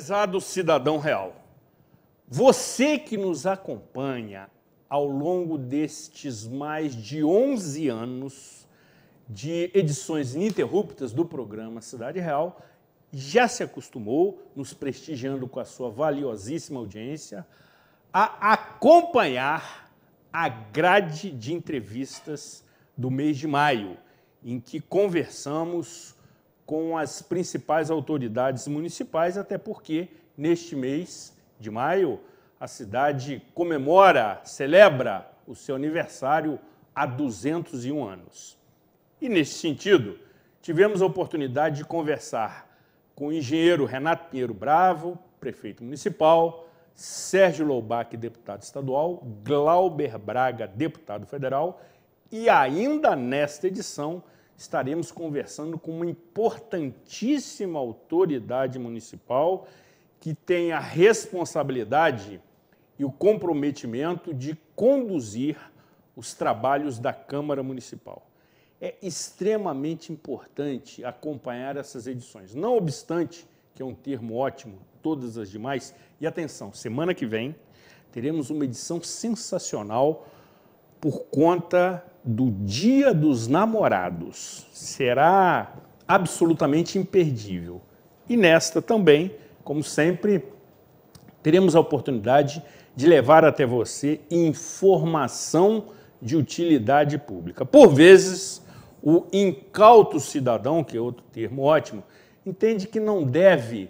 prezado cidadão real, você que nos acompanha ao longo destes mais de 11 anos de edições ininterruptas do programa Cidade Real, já se acostumou, nos prestigiando com a sua valiosíssima audiência, a acompanhar a grade de entrevistas do mês de maio, em que conversamos com as principais autoridades municipais, até porque neste mês de maio a cidade comemora, celebra o seu aniversário há 201 anos. E nesse sentido, tivemos a oportunidade de conversar com o engenheiro Renato Pinheiro Bravo, prefeito municipal, Sérgio Loubac, deputado estadual, Glauber Braga, deputado federal, e ainda nesta edição estaremos conversando com uma importantíssima autoridade municipal que tem a responsabilidade e o comprometimento de conduzir os trabalhos da Câmara Municipal. É extremamente importante acompanhar essas edições. Não obstante, que é um termo ótimo, todas as demais. E atenção, semana que vem teremos uma edição sensacional por conta do Dia dos Namorados. Será absolutamente imperdível. E nesta também, como sempre, teremos a oportunidade de levar até você informação de utilidade pública. Por vezes, o incauto cidadão, que é outro termo ótimo, entende que não deve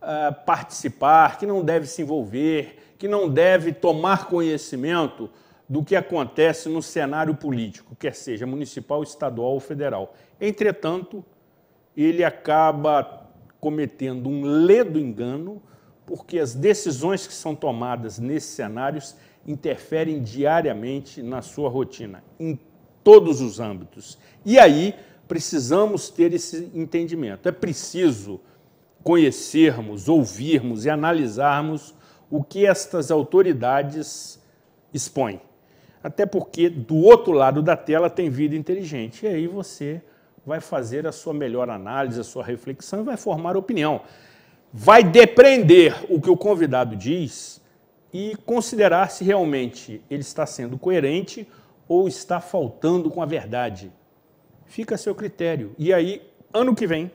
uh, participar, que não deve se envolver, que não deve tomar conhecimento do que acontece no cenário político, quer seja municipal, estadual ou federal. Entretanto, ele acaba cometendo um ledo engano, porque as decisões que são tomadas nesses cenários interferem diariamente na sua rotina, em todos os âmbitos. E aí precisamos ter esse entendimento. É preciso conhecermos, ouvirmos e analisarmos o que estas autoridades expõem até porque do outro lado da tela tem vida inteligente. E aí você vai fazer a sua melhor análise, a sua reflexão e vai formar opinião. Vai depreender o que o convidado diz e considerar se realmente ele está sendo coerente ou está faltando com a verdade. Fica a seu critério. E aí, ano que vem,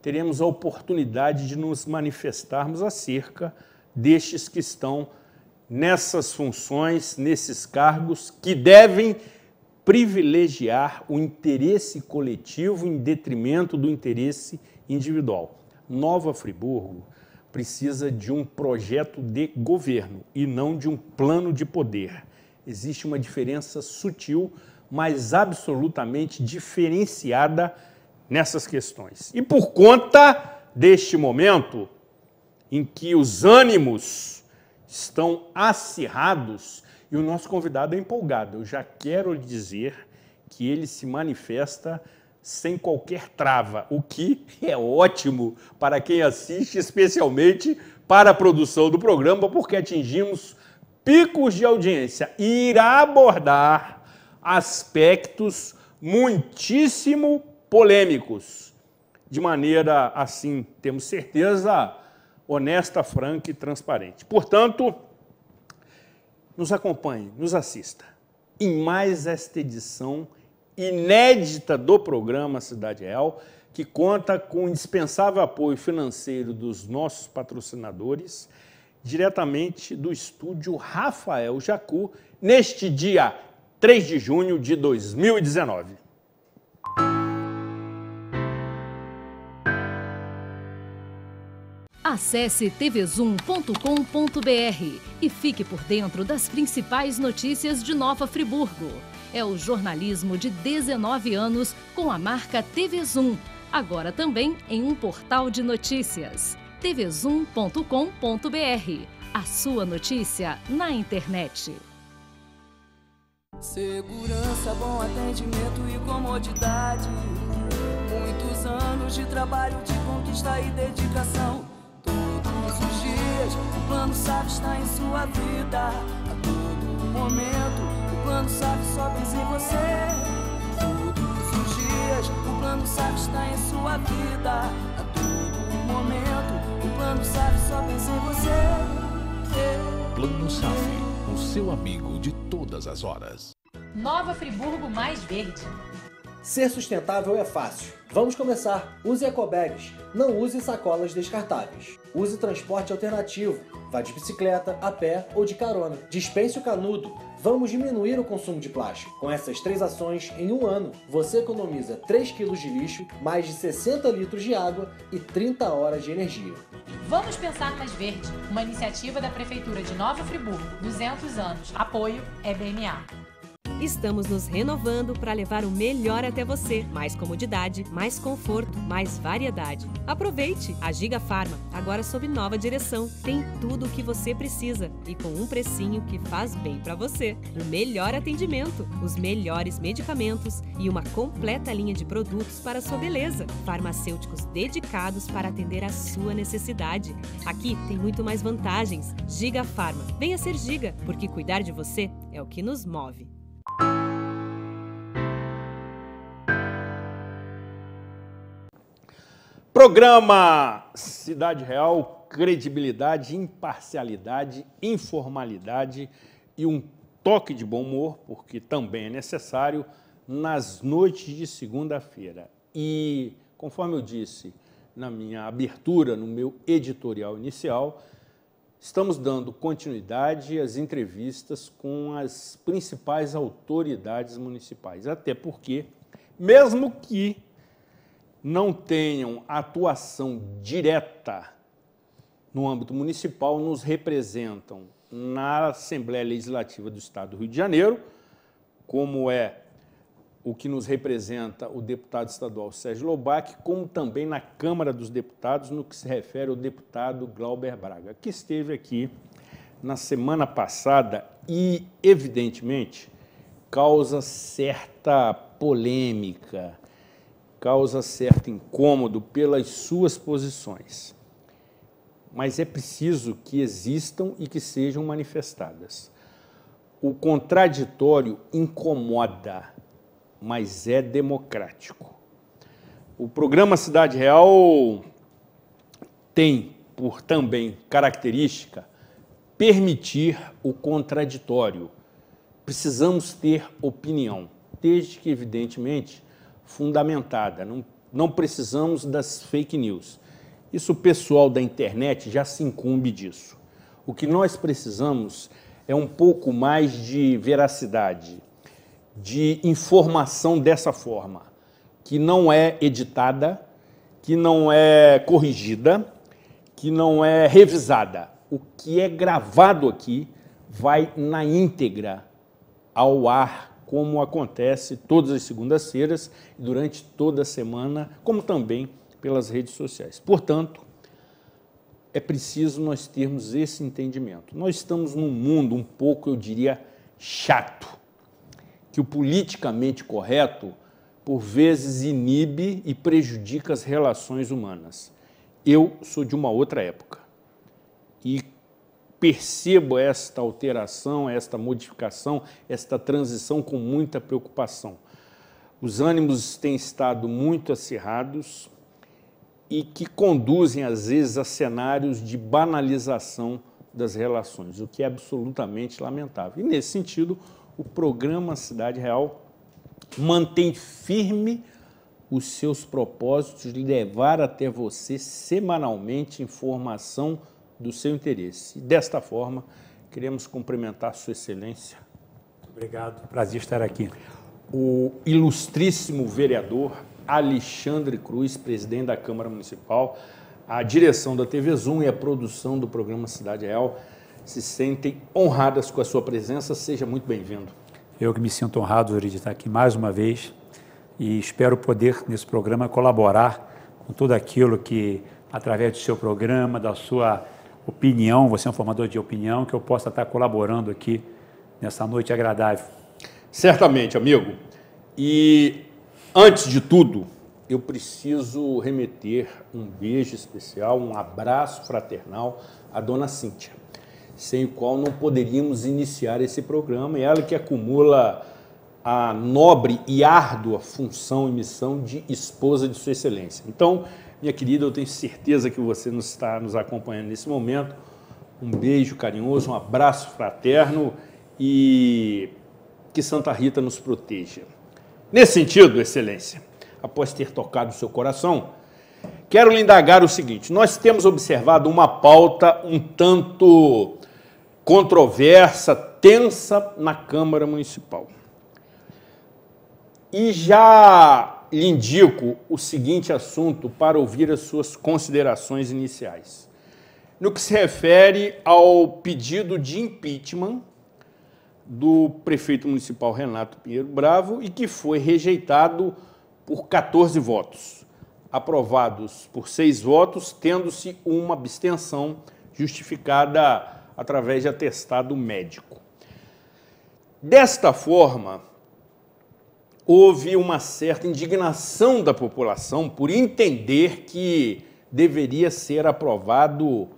teremos a oportunidade de nos manifestarmos acerca destes que estão nessas funções, nesses cargos que devem privilegiar o interesse coletivo em detrimento do interesse individual. Nova Friburgo precisa de um projeto de governo e não de um plano de poder. Existe uma diferença sutil, mas absolutamente diferenciada nessas questões. E por conta deste momento em que os ânimos estão acirrados e o nosso convidado é empolgado. Eu já quero dizer que ele se manifesta sem qualquer trava, o que é ótimo para quem assiste, especialmente para a produção do programa, porque atingimos picos de audiência e irá abordar aspectos muitíssimo polêmicos. De maneira assim, temos certeza, honesta, franca e transparente. Portanto, nos acompanhe, nos assista em mais esta edição inédita do programa Cidade Real, que conta com o indispensável apoio financeiro dos nossos patrocinadores, diretamente do estúdio Rafael Jacu, neste dia 3 de junho de 2019. Acesse tvzoom.com.br e fique por dentro das principais notícias de Nova Friburgo. É o jornalismo de 19 anos com a marca TVZoom, agora também em um portal de notícias. tvzoom.com.br. A sua notícia na internet. Segurança, bom atendimento e comodidade. Muitos anos de trabalho, de conquista e dedicação. Todos os dias, o plano sabe está em sua vida. A todo momento, o plano sabe só pensa em você. Todos os dias, o plano sabe está em sua vida. A todo momento, o plano sabe só pensa em você. Plano sabe o seu amigo de todas as horas. Nova Friburgo mais verde. Ser sustentável é fácil Vamos começar. Use ecobags. Não use sacolas descartáveis. Use transporte alternativo. Vá de bicicleta, a pé ou de carona. Dispense o canudo. Vamos diminuir o consumo de plástico. Com essas três ações, em um ano, você economiza 3 kg de lixo, mais de 60 litros de água e 30 horas de energia. Vamos pensar mais verde, uma iniciativa da Prefeitura de Nova Friburgo, 200 anos. Apoio é BMA. Estamos nos renovando para levar o melhor até você. Mais comodidade, mais conforto, mais variedade. Aproveite! A Giga Farma, agora sob nova direção, tem tudo o que você precisa e com um precinho que faz bem para você. O melhor atendimento, os melhores medicamentos e uma completa linha de produtos para sua beleza. Farmacêuticos dedicados para atender a sua necessidade. Aqui tem muito mais vantagens. Giga Farma. Venha ser Giga, porque cuidar de você é o que nos move. Programa Cidade Real, credibilidade, imparcialidade, informalidade e um toque de bom humor, porque também é necessário nas noites de segunda-feira. E, conforme eu disse na minha abertura, no meu editorial inicial, Estamos dando continuidade às entrevistas com as principais autoridades municipais, até porque, mesmo que não tenham atuação direta no âmbito municipal, nos representam na Assembleia Legislativa do Estado do Rio de Janeiro, como é o que nos representa o deputado estadual Sérgio Lobac, como também na Câmara dos Deputados, no que se refere ao deputado Glauber Braga, que esteve aqui na semana passada e, evidentemente, causa certa polêmica, causa certo incômodo pelas suas posições. Mas é preciso que existam e que sejam manifestadas. O contraditório incomoda mas é democrático. O programa Cidade Real tem por também característica permitir o contraditório. Precisamos ter opinião, desde que, evidentemente, fundamentada. Não, não precisamos das fake news. Isso o pessoal da internet já se incumbe disso. O que nós precisamos é um pouco mais de veracidade, de informação dessa forma, que não é editada, que não é corrigida, que não é revisada. O que é gravado aqui vai na íntegra ao ar, como acontece todas as segundas-feiras, durante toda a semana, como também pelas redes sociais. Portanto, é preciso nós termos esse entendimento. Nós estamos num mundo um pouco, eu diria, chato que o politicamente correto, por vezes, inibe e prejudica as relações humanas. Eu sou de uma outra época e percebo esta alteração, esta modificação, esta transição com muita preocupação. Os ânimos têm estado muito acirrados e que conduzem, às vezes, a cenários de banalização das relações, o que é absolutamente lamentável. E, nesse sentido, o programa Cidade Real mantém firme os seus propósitos de levar até você semanalmente informação do seu interesse. E desta forma, queremos cumprimentar Sua Excelência. Obrigado, prazer estar aqui. O ilustríssimo vereador Alexandre Cruz, presidente da Câmara Municipal, a direção da TV Zoom e a produção do programa Cidade Real se sentem honradas com a sua presença. Seja muito bem-vindo. Eu que me sinto honrado, de estar aqui mais uma vez e espero poder, nesse programa, colaborar com tudo aquilo que, através do seu programa, da sua opinião, você é um formador de opinião, que eu possa estar colaborando aqui nessa noite agradável. Certamente, amigo. E, antes de tudo, eu preciso remeter um beijo especial, um abraço fraternal à dona Cíntia sem o qual não poderíamos iniciar esse programa. E é ela que acumula a nobre e árdua função e missão de esposa de Sua Excelência. Então, minha querida, eu tenho certeza que você nos está nos acompanhando nesse momento. Um beijo carinhoso, um abraço fraterno e que Santa Rita nos proteja. Nesse sentido, Excelência, após ter tocado o seu coração, quero lhe indagar o seguinte: nós temos observado uma pauta um tanto controversa, tensa na Câmara Municipal. E já lhe indico o seguinte assunto para ouvir as suas considerações iniciais. No que se refere ao pedido de impeachment do prefeito municipal Renato Pinheiro Bravo e que foi rejeitado por 14 votos, aprovados por seis votos, tendo-se uma abstenção justificada através de atestado médico. Desta forma, houve uma certa indignação da população por entender que deveria ser aprovado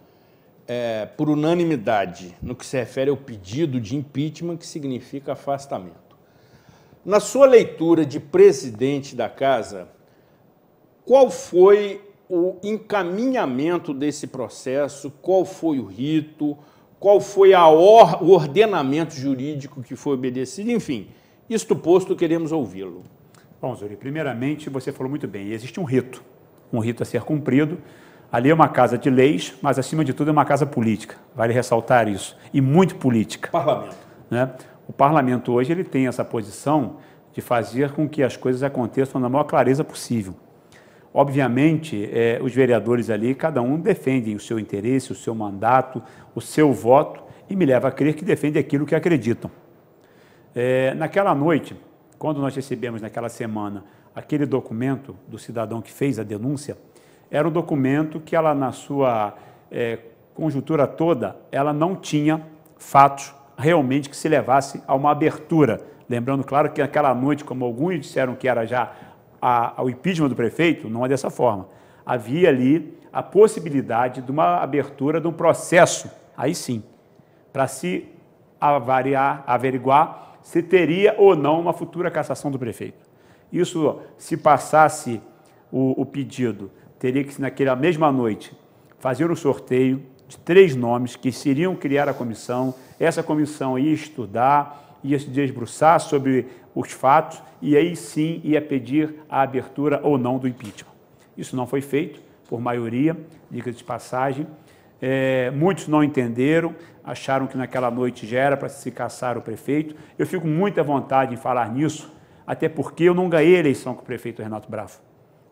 é, por unanimidade no que se refere ao pedido de impeachment, que significa afastamento. Na sua leitura de presidente da casa, qual foi o encaminhamento desse processo? Qual foi o rito? qual foi or, o ordenamento jurídico que foi obedecido, enfim. Isto posto, queremos ouvi-lo. Bom, Zuri, primeiramente você falou muito bem, existe um rito, um rito a ser cumprido. Ali é uma casa de leis, mas acima de tudo é uma casa política, vale ressaltar isso, e muito política. Parlamento. Né? O parlamento hoje ele tem essa posição de fazer com que as coisas aconteçam na maior clareza possível. Obviamente, é, os vereadores ali, cada um defende o seu interesse, o seu mandato, o seu voto e me leva a crer que defende aquilo que acreditam. É, naquela noite, quando nós recebemos naquela semana aquele documento do cidadão que fez a denúncia, era um documento que ela, na sua é, conjuntura toda, ela não tinha fatos realmente que se levasse a uma abertura. Lembrando, claro, que naquela noite, como alguns disseram que era já a, ao impeachment do prefeito, não é dessa forma. Havia ali a possibilidade de uma abertura de um processo, aí sim, para se avariar, averiguar se teria ou não uma futura cassação do prefeito. Isso, se passasse o, o pedido, teria que, naquela mesma noite, fazer o um sorteio de três nomes que seriam criar a comissão. Essa comissão ia estudar, ia se desbruçar sobre os fatos e aí sim ia pedir a abertura ou não do impeachment. Isso não foi feito, por maioria, diga de passagem. É, muitos não entenderam, acharam que naquela noite já era para se caçar o prefeito. Eu fico muito à vontade em falar nisso, até porque eu não ganhei a eleição com o prefeito Renato Bravo.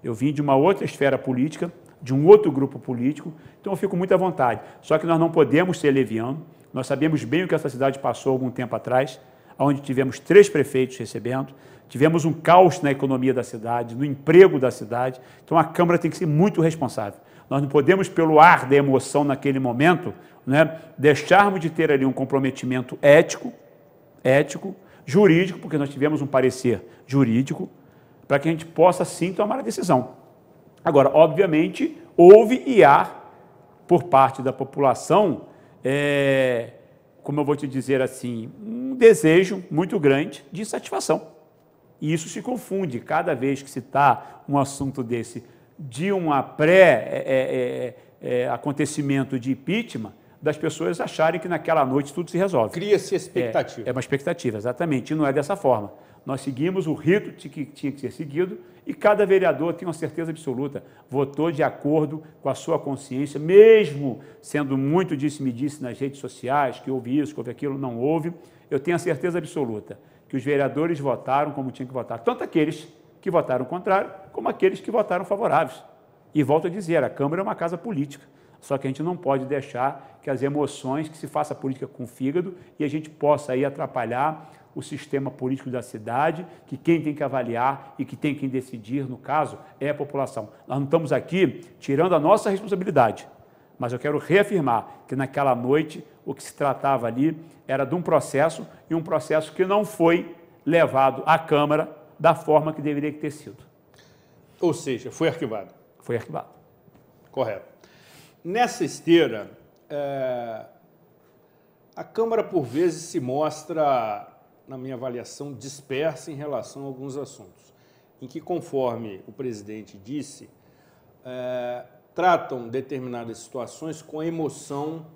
Eu vim de uma outra esfera política, de um outro grupo político, então eu fico muito à vontade. Só que nós não podemos ser leviano, nós sabemos bem o que essa cidade passou algum tempo atrás, onde tivemos três prefeitos recebendo, tivemos um caos na economia da cidade, no emprego da cidade. Então a Câmara tem que ser muito responsável. Nós não podemos, pelo ar da emoção naquele momento, né, deixarmos de ter ali um comprometimento ético, ético, jurídico, porque nós tivemos um parecer jurídico, para que a gente possa sim tomar a decisão. Agora, obviamente, houve e há, por parte da população, é, como eu vou te dizer assim, desejo muito grande de satisfação. E isso se confunde cada vez que se está um assunto desse de um pré-acontecimento é, é, é, é, é de impeachment, das pessoas acharem que naquela noite tudo se resolve. Cria-se expectativa. É, é uma expectativa, exatamente, e não é dessa forma. Nós seguimos o rito que tinha que ser seguido e cada vereador, tenho uma certeza absoluta, votou de acordo com a sua consciência, mesmo sendo muito disse-me-disse nas redes sociais, que houve isso, que houve aquilo, não houve eu tenho a certeza absoluta que os vereadores votaram como tinham que votar, tanto aqueles que votaram contrário, como aqueles que votaram favoráveis. E volto a dizer, a Câmara é uma casa política, só que a gente não pode deixar que as emoções, que se faça política com o fígado e a gente possa aí atrapalhar o sistema político da cidade, que quem tem que avaliar e que tem que decidir, no caso, é a população. Nós não estamos aqui tirando a nossa responsabilidade, mas eu quero reafirmar que naquela noite o que se tratava ali era de um processo e um processo que não foi levado à Câmara da forma que deveria ter sido. Ou seja, foi arquivado. Foi arquivado. Correto. Nessa esteira, é... a Câmara por vezes se mostra, na minha avaliação, dispersa em relação a alguns assuntos, em que, conforme o presidente disse, é tratam determinadas situações com a emoção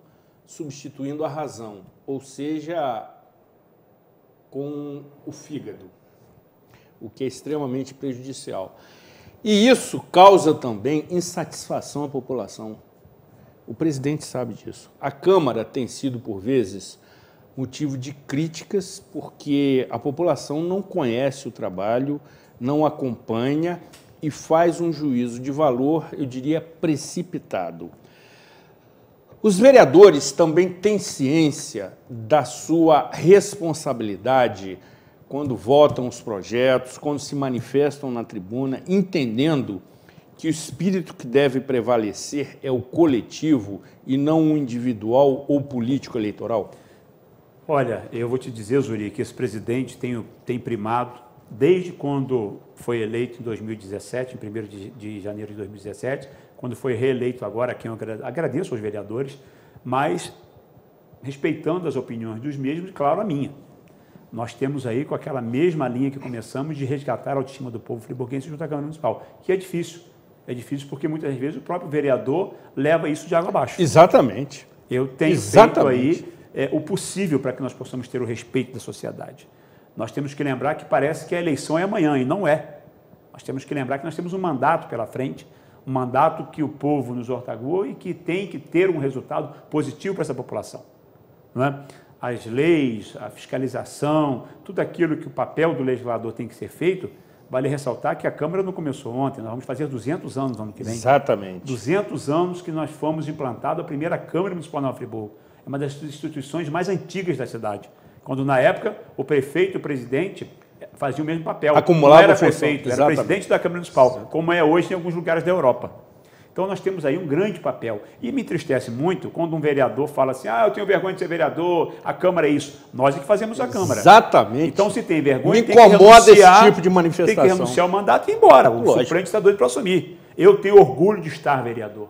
substituindo a razão, ou seja, com o fígado, o que é extremamente prejudicial. E isso causa também insatisfação à população. O presidente sabe disso. A Câmara tem sido, por vezes, motivo de críticas, porque a população não conhece o trabalho, não acompanha e faz um juízo de valor, eu diria, precipitado. Os vereadores também têm ciência da sua responsabilidade quando votam os projetos, quando se manifestam na tribuna, entendendo que o espírito que deve prevalecer é o coletivo e não o individual ou político eleitoral? Olha, eu vou te dizer, Zuri, que esse presidente tem, tem primado desde quando foi eleito em 2017, em 1 de, de janeiro de 2017, quando foi reeleito agora, que quem é eu agradeço aos vereadores, mas respeitando as opiniões dos mesmos claro, a minha. Nós temos aí com aquela mesma linha que começamos de resgatar a autoestima do povo friburguense junto à Câmara Municipal, que é difícil. É difícil porque muitas vezes o próprio vereador leva isso de água abaixo. Exatamente. Eu tenho Exatamente. feito aí é, o possível para que nós possamos ter o respeito da sociedade. Nós temos que lembrar que parece que a eleição é amanhã e não é. Nós temos que lembrar que nós temos um mandato pela frente, um mandato que o povo nos ortagou e que tem que ter um resultado positivo para essa população. Não é? As leis, a fiscalização, tudo aquilo que o papel do legislador tem que ser feito, vale ressaltar que a Câmara não começou ontem, nós vamos fazer 200 anos ano que vem. Exatamente. 200 anos que nós fomos implantados a primeira Câmara Municipal de Friburgo. É uma das instituições mais antigas da cidade. Quando na época o prefeito e o presidente faziam o mesmo papel. Acumulava não era prefeito, era presidente da Câmara Municipal, Exato. como é hoje em alguns lugares da Europa. Então nós temos aí um grande papel. E me entristece muito quando um vereador fala assim: ah, eu tenho vergonha de ser vereador, a Câmara é isso. Nós é que fazemos a Câmara. Exatamente. Então, se tem vergonha, me tem incomoda esse tipo de manifestação. Tem que renunciar seu mandato e ir embora. O Lógico. suplente está doido para assumir. Eu tenho orgulho de estar vereador.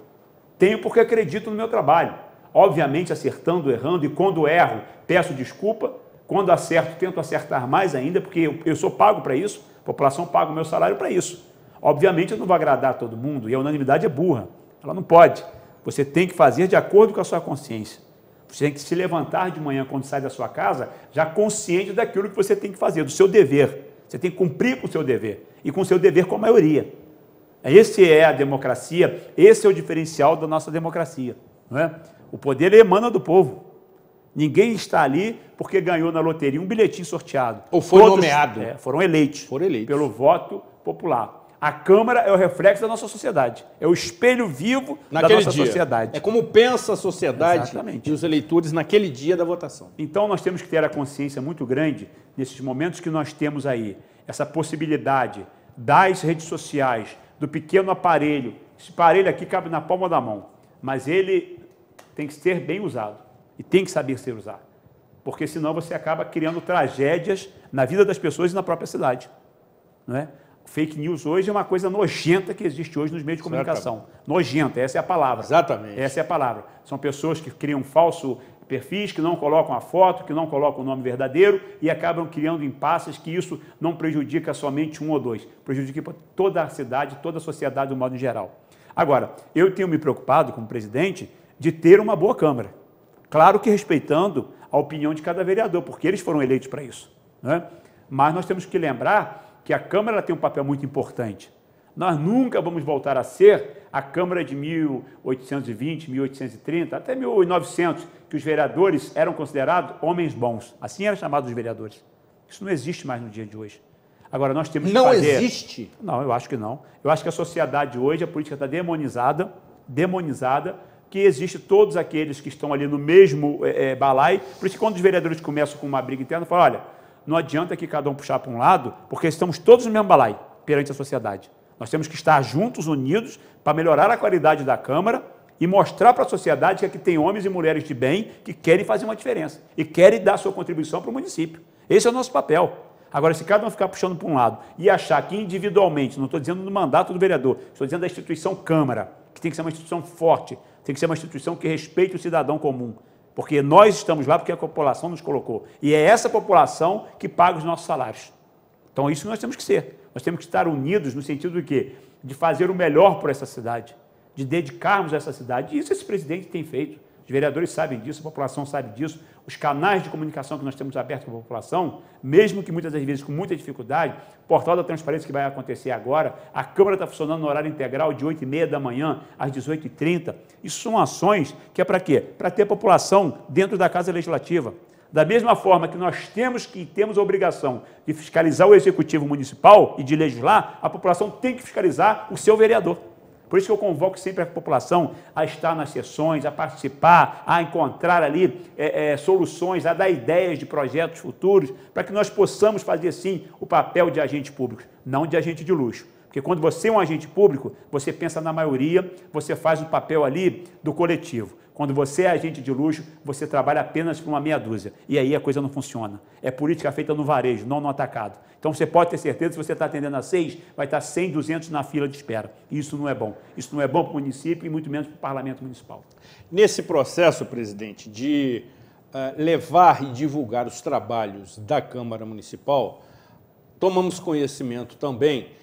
Tenho porque acredito no meu trabalho. Obviamente, acertando, errando, e quando erro, peço desculpa quando acerto, tento acertar mais ainda, porque eu, eu sou pago para isso, a população paga o meu salário para isso. Obviamente eu não vou agradar todo mundo e a unanimidade é burra. Ela não pode. Você tem que fazer de acordo com a sua consciência. Você tem que se levantar de manhã quando sai da sua casa já consciente daquilo que você tem que fazer, do seu dever. Você tem que cumprir com o seu dever e com o seu dever com a maioria. Esse é a democracia, esse é o diferencial da nossa democracia. Não é? O poder emana do povo. Ninguém está ali porque ganhou na loteria um bilhetinho sorteado. Ou foi Todos, nomeado. É, foram eleitos. Foram eleitos. Pelo voto popular. A Câmara é o reflexo da nossa sociedade. É o espelho vivo naquele da nossa dia. sociedade. É como pensa a sociedade Exatamente. e os eleitores naquele dia da votação. Então nós temos que ter a consciência muito grande nesses momentos que nós temos aí, essa possibilidade das redes sociais, do pequeno aparelho. Esse aparelho aqui cabe na palma da mão, mas ele tem que ser bem usado. E tem que saber ser usar. Porque senão você acaba criando tragédias na vida das pessoas e na própria cidade. Não é? Fake news hoje é uma coisa nojenta que existe hoje nos meios de comunicação. Exatamente. Nojenta, essa é a palavra. Exatamente. Essa é a palavra. São pessoas que criam falso perfis, que não colocam a foto, que não colocam o nome verdadeiro e acabam criando impasses que isso não prejudica somente um ou dois, prejudica toda a cidade, toda a sociedade do modo geral. Agora, eu tenho me preocupado como presidente de ter uma boa Câmara. Claro que respeitando a opinião de cada vereador, porque eles foram eleitos para isso. Né? Mas nós temos que lembrar que a Câmara tem um papel muito importante. Nós nunca vamos voltar a ser a Câmara de 1820, 1830, até 1900, que os vereadores eram considerados homens bons. Assim eram chamados os vereadores. Isso não existe mais no dia de hoje. Agora, nós temos não que fazer... Não existe? Não, eu acho que não. Eu acho que a sociedade hoje, a política está demonizada, demonizada, que existe todos aqueles que estão ali no mesmo é, é balai. Por isso que quando os vereadores começam com uma briga interna, falam, olha, não adianta que cada um puxar para um lado, porque estamos todos no mesmo balai perante a sociedade. Nós temos que estar juntos, unidos, para melhorar a qualidade da Câmara e mostrar para a sociedade que aqui tem homens e mulheres de bem que querem fazer uma diferença e querem dar sua contribuição para o município. Esse é o nosso papel. Agora, se cada um ficar puxando para um lado e achar que individualmente, não estou dizendo do mandato do vereador, estou dizendo da instituição Câmara, que tem que ser uma instituição forte, tem que ser uma instituição que respeite o cidadão comum, porque nós estamos lá porque a população nos colocou. E é essa população que paga os nossos salários. Então, isso nós temos que ser. Nós temos que estar unidos no sentido de quê? De fazer o melhor por essa cidade, de dedicarmos a essa cidade. E isso esse presidente tem feito. Os vereadores sabem disso, a população sabe disso, os canais de comunicação que nós temos abertos com a população, mesmo que muitas das vezes com muita dificuldade, o portal da transparência que vai acontecer agora, a Câmara está funcionando no horário integral de 8h30 da manhã às 18h30. Isso são ações que é para quê? Para ter a população dentro da Casa Legislativa. Da mesma forma que nós temos que temos a obrigação de fiscalizar o executivo municipal e de legislar, a população tem que fiscalizar o seu vereador. Por isso que eu convoco sempre a população a estar nas sessões, a participar, a encontrar ali é, é, soluções, a dar ideias de projetos futuros, para que nós possamos fazer sim o papel de agente público, não de agente de luxo. Porque quando você é um agente público, você pensa na maioria, você faz o papel ali do coletivo. Quando você é agente de luxo, você trabalha apenas para uma meia dúzia. E aí a coisa não funciona. É política feita no varejo, não no atacado. Então você pode ter certeza que se você está atendendo a seis, vai estar 100, 200 na fila de espera. E isso não é bom. Isso não é bom para o município e muito menos para o parlamento municipal. Nesse processo, presidente, de uh, levar e divulgar os trabalhos da Câmara Municipal, tomamos conhecimento também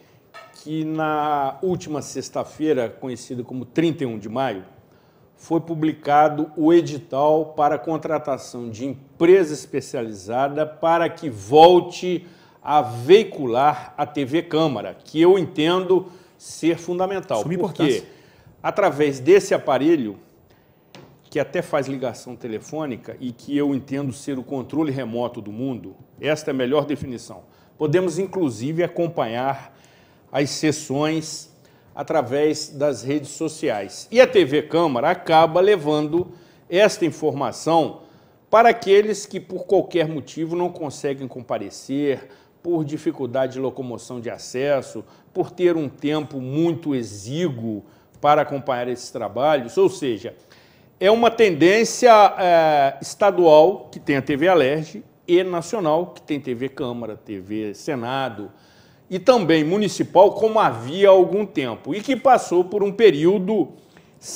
que na última sexta-feira, conhecida como 31 de maio, foi publicado o edital para contratação de empresa especializada para que volte a veicular a TV Câmara, que eu entendo ser fundamental. porque através desse aparelho, que até faz ligação telefônica e que eu entendo ser o controle remoto do mundo, esta é a melhor definição. Podemos inclusive acompanhar as sessões através das redes sociais. E a TV Câmara acaba levando esta informação para aqueles que, por qualquer motivo, não conseguem comparecer, por dificuldade de locomoção de acesso, por ter um tempo muito exíguo para acompanhar esses trabalhos. Ou seja, é uma tendência é, estadual, que tem a TV Alerj, e nacional, que tem TV Câmara, TV Senado, e também municipal, como havia há algum tempo, e que passou por um período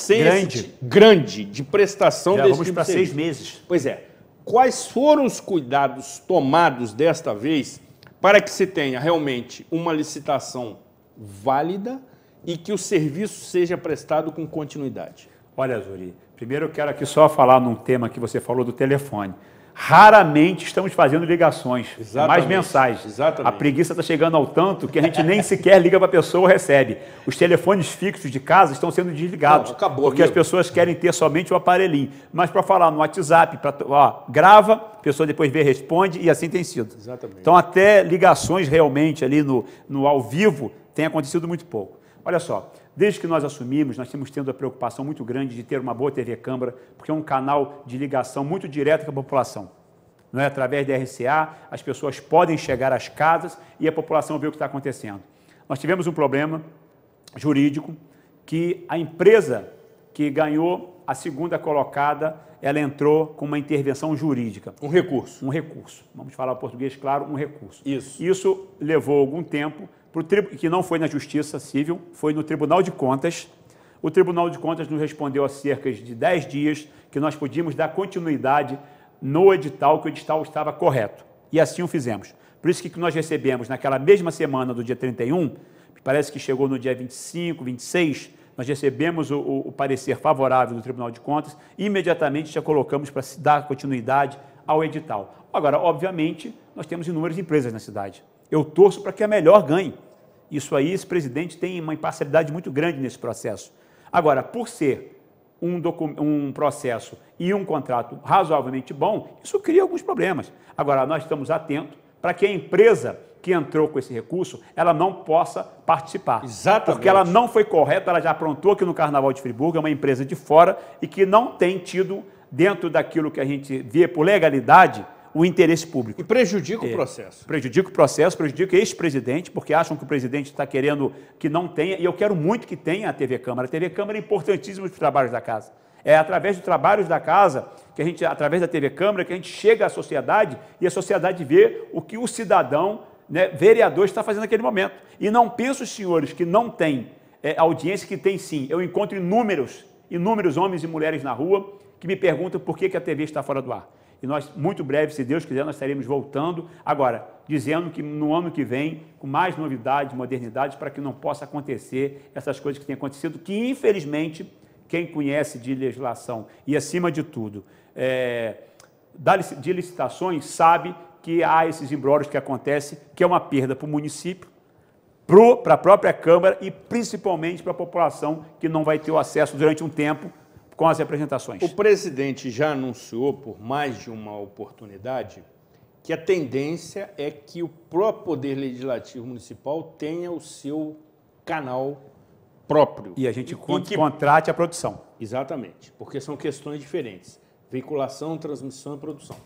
grande, esse, grande de prestação Já desse vamos tipo para de seis meses. Pois é. Quais foram os cuidados tomados desta vez para que se tenha realmente uma licitação válida e que o serviço seja prestado com continuidade? Olha, Zuri, primeiro eu quero aqui só falar num tema que você falou do telefone raramente estamos fazendo ligações, é Exatamente. mais mensagens. Exatamente. A preguiça está chegando ao tanto que a gente nem sequer liga para a pessoa ou recebe. Os telefones fixos de casa estão sendo desligados, Não, acabou, porque amigo. as pessoas querem ter somente o aparelhinho. Mas para falar no WhatsApp, pra, ó, grava, a pessoa depois vê, responde e assim tem sido. Exatamente. Então até ligações realmente ali no, no ao vivo tem acontecido muito pouco. Olha só, Desde que nós assumimos, nós temos tendo a preocupação muito grande de ter uma boa TV Câmara, porque é um canal de ligação muito direto com a população. Não é? Através da RCA, as pessoas podem chegar às casas e a população vê o que está acontecendo. Nós tivemos um problema jurídico que a empresa que ganhou a segunda colocada, ela entrou com uma intervenção jurídica. Um recurso. Um recurso. Vamos falar o português, claro, um recurso. Isso. Isso levou algum tempo, que não foi na Justiça Civil, foi no Tribunal de Contas. O Tribunal de Contas nos respondeu há cerca de 10 dias que nós podíamos dar continuidade no edital, que o edital estava correto. E assim o fizemos. Por isso que nós recebemos, naquela mesma semana do dia 31, parece que chegou no dia 25, 26, nós recebemos o, o, o parecer favorável do Tribunal de Contas e imediatamente já colocamos para dar continuidade ao edital. Agora, obviamente, nós temos inúmeras empresas na cidade. Eu torço para que a melhor ganhe. Isso aí, esse presidente tem uma imparcialidade muito grande nesse processo. Agora, por ser um, um, processo e um contrato razoavelmente bom, isso cria alguns problemas. Agora, nós estamos atentos para que a empresa que entrou com esse recurso, ela não possa participar. Exatamente. Porque ela não foi correta, ela já aprontou aqui no Carnaval de Friburgo, é uma empresa de fora e que não tem tido, dentro daquilo que a gente vê por legalidade, o interesse público. E prejudica o é. processo. prejudica o processo, prejudica este presidente, porque acham que o presidente está querendo que não tenha, e eu quero muito que tenha a TV Câmara. A TV Câmara é importantíssimo para os trabalhos da casa. É através dos trabalhos da casa, que a gente, através da TV Câmara, que a gente chega à sociedade e a sociedade vê o que o cidadão, né, vereador, está fazendo naquele momento. E não penso, senhores, que não tem é, audiência, que tem sim. Eu encontro inúmeros, inúmeros homens e mulheres na rua que me perguntam por que, que a TV está fora do ar. E nós, muito breve, se Deus quiser, nós estaremos voltando. Agora, dizendo que no ano que vem, com mais novidades, modernidades, para que não possa acontecer essas coisas que têm acontecido, que infelizmente, quem conhece de legislação e, acima de tudo, é, de licitações, sabe que há esses embrólios que acontecem, que é uma perda para o município, para a própria Câmara e principalmente para a população que não vai ter o acesso durante um tempo com as representações. O presidente já anunciou por mais de uma oportunidade que a tendência é que o próprio Poder Legislativo Municipal tenha o seu canal próprio. E a gente e que... contrate a produção. Exatamente, porque são questões diferentes. Veiculação, transmissão e produção.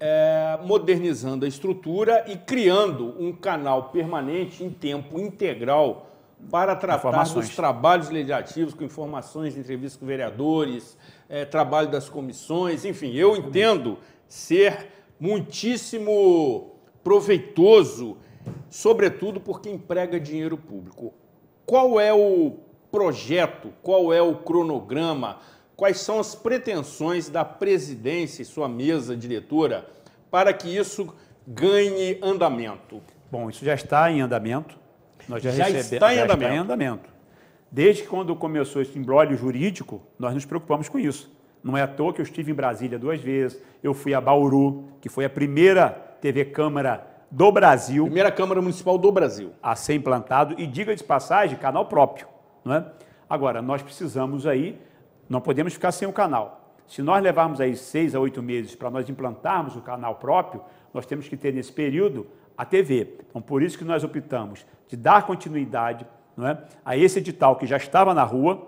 É, modernizando a estrutura e criando um canal permanente em tempo integral para tratar dos trabalhos legislativos, com informações, entrevistas com vereadores, é, trabalho das comissões, enfim, eu entendo ser muitíssimo proveitoso, sobretudo porque emprega dinheiro público. Qual é o projeto, qual é o cronograma, quais são as pretensões da presidência e sua mesa diretora para que isso ganhe andamento? Bom, isso já está em andamento. Nós já, já está, em já andamento. está em andamento. Desde quando começou esse embrólio jurídico, nós nos preocupamos com isso. Não é à toa que eu estive em Brasília duas vezes, eu fui a Bauru, que foi a primeira TV Câmara do Brasil. Primeira Câmara Municipal do Brasil. A ser implantado, e diga de passagem, canal próprio. Não é? Agora, nós precisamos aí, não podemos ficar sem o canal. Se nós levarmos aí seis a oito meses para nós implantarmos o canal próprio, nós temos que ter nesse período a TV. Então, por isso que nós optamos de dar continuidade não é, a esse edital que já estava na rua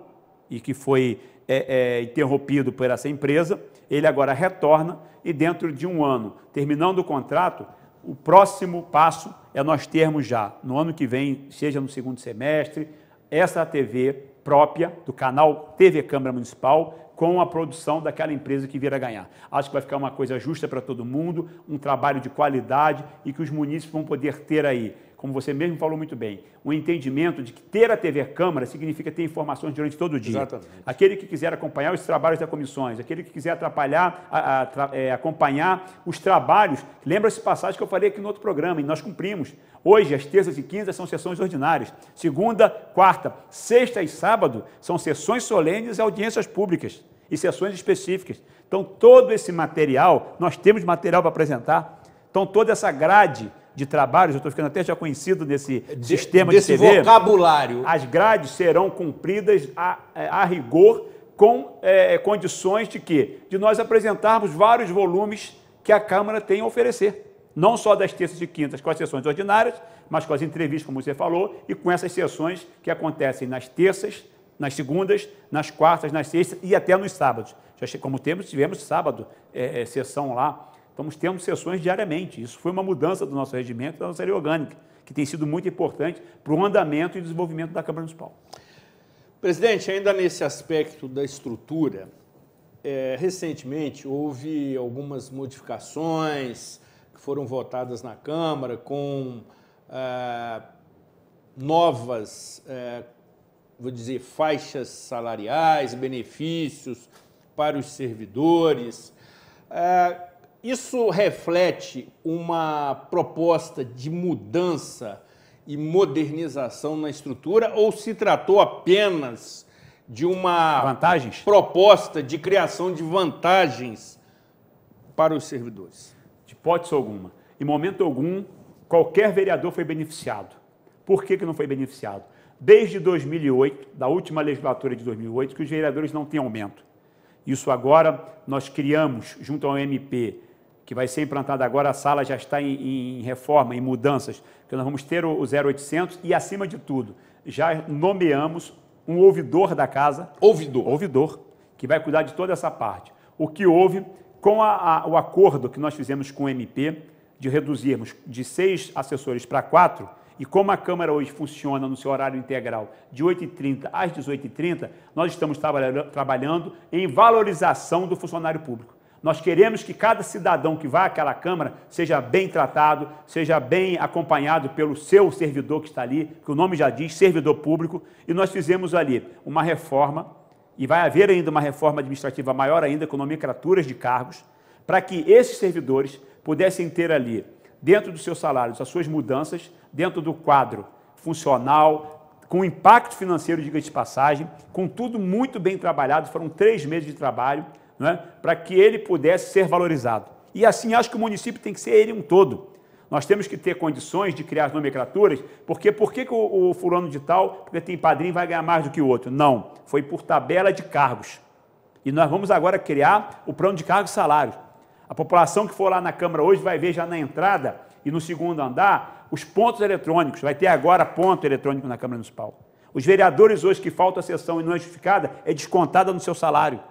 e que foi é, é, interrompido por essa empresa, ele agora retorna e dentro de um ano, terminando o contrato, o próximo passo é nós termos já, no ano que vem, seja no segundo semestre, essa TV própria do canal TV Câmara Municipal com a produção daquela empresa que vir a ganhar. Acho que vai ficar uma coisa justa para todo mundo, um trabalho de qualidade e que os munícipes vão poder ter aí como você mesmo falou muito bem, um entendimento de que ter a TV Câmara significa ter informações durante todo o dia. Exatamente. Aquele que quiser acompanhar os trabalhos das comissões, aquele que quiser atrapalhar, a, a, é, acompanhar os trabalhos, lembra-se passagem que eu falei aqui no outro programa, e nós cumprimos. Hoje, as terças e quintas são sessões ordinárias. Segunda, quarta, sexta e sábado são sessões solenes e audiências públicas e sessões específicas. Então, todo esse material, nós temos material para apresentar. Então, toda essa grade de trabalhos, eu estou ficando até já conhecido nesse de, sistema desse de TV. vocabulário. As grades serão cumpridas a, é, a rigor com é, condições de que? De nós apresentarmos vários volumes que a Câmara tem a oferecer. Não só das terças e quintas com as sessões ordinárias, mas com as entrevistas, como você falou, e com essas sessões que acontecem nas terças, nas segundas, nas quartas, nas sextas e até nos sábados. Já como temos, tivemos sábado é, é, sessão lá Estamos tendo sessões diariamente. Isso foi uma mudança do nosso regimento, da nossa área orgânica, que tem sido muito importante para o andamento e desenvolvimento da Câmara Municipal. Presidente, ainda nesse aspecto da estrutura, é, recentemente houve algumas modificações que foram votadas na Câmara com é, novas, é, vou dizer, faixas salariais, benefícios para os servidores. Ah, isso reflete uma proposta de mudança e modernização na estrutura ou se tratou apenas de uma vantagens? proposta de criação de vantagens para os servidores? De hipótese alguma. Em momento algum, qualquer vereador foi beneficiado. Por que, que não foi beneficiado? Desde 2008, da última legislatura de 2008, que os vereadores não têm aumento. Isso agora nós criamos, junto ao MP, que vai ser implantada agora, a sala já está em, em reforma, em mudanças, porque nós vamos ter o, o 0800 e, acima de tudo, já nomeamos um ouvidor da casa. Ouvidor. Ouvidor, que vai cuidar de toda essa parte. O que houve com a, a, o acordo que nós fizemos com o MP de reduzirmos de seis assessores para quatro, e como a Câmara hoje funciona no seu horário integral de 8h30 às 18h30, nós estamos trabalhando em valorização do funcionário público. Nós queremos que cada cidadão que vá àquela Câmara seja bem tratado, seja bem acompanhado pelo seu servidor que está ali, que o nome já diz, servidor público, e nós fizemos ali uma reforma, e vai haver ainda uma reforma administrativa maior ainda, com nomenclaturas de cargos, para que esses servidores pudessem ter ali, dentro dos seus salários, as suas mudanças, dentro do quadro funcional, com impacto financeiro, diga de passagem, com tudo muito bem trabalhado, foram três meses de trabalho, né, para que ele pudesse ser valorizado. E assim acho que o município tem que ser ele um todo. Nós temos que ter condições de criar nomenclaturas, porque por que, que o, o, fulano de tal, porque tem padrinho, vai ganhar mais do que o outro? Não, foi por tabela de cargos. E nós vamos agora criar o plano de cargos e salários. A população que for lá na Câmara hoje vai ver já na entrada e no segundo andar os pontos eletrônicos. Vai ter agora ponto eletrônico na Câmara Municipal. Os vereadores hoje que falta a sessão e não é justificada é descontada no seu salário.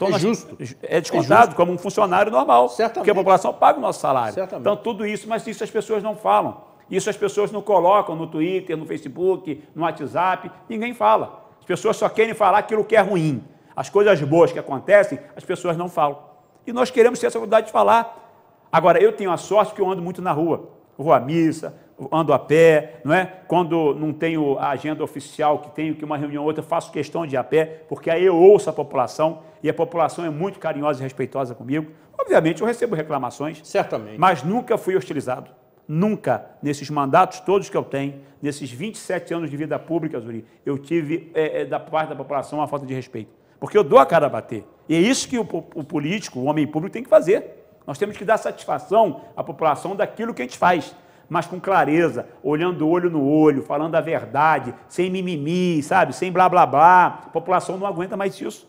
Então, é nós, justo. É, é descontado é como um funcionário normal, Certamente. porque a população paga o nosso salário. Certamente. Então, tudo isso, mas isso as pessoas não falam. Isso as pessoas não colocam no Twitter, no Facebook, no WhatsApp, ninguém fala. As pessoas só querem falar aquilo que é ruim. As coisas boas que acontecem, as pessoas não falam. E nós queremos ter essa vontade de falar. Agora, eu tenho a sorte que eu ando muito na rua vou à missa, ando a pé, não é? Quando não tenho a agenda oficial, que tenho que uma reunião ou outra, faço questão de ir a pé, porque aí eu ouço a população e a população é muito carinhosa e respeitosa comigo. Obviamente eu recebo reclamações. Certamente. Mas nunca fui hostilizado. Nunca, nesses mandatos todos que eu tenho, nesses 27 anos de vida pública, Zuri, eu tive é, é, da parte da população uma falta de respeito. Porque eu dou a cara a bater. E é isso que o, o político, o homem público tem que fazer. Nós temos que dar satisfação à população daquilo que a gente faz, mas com clareza, olhando olho no olho, falando a verdade, sem mimimi, sabe? Sem blá blá blá. A população não aguenta mais isso.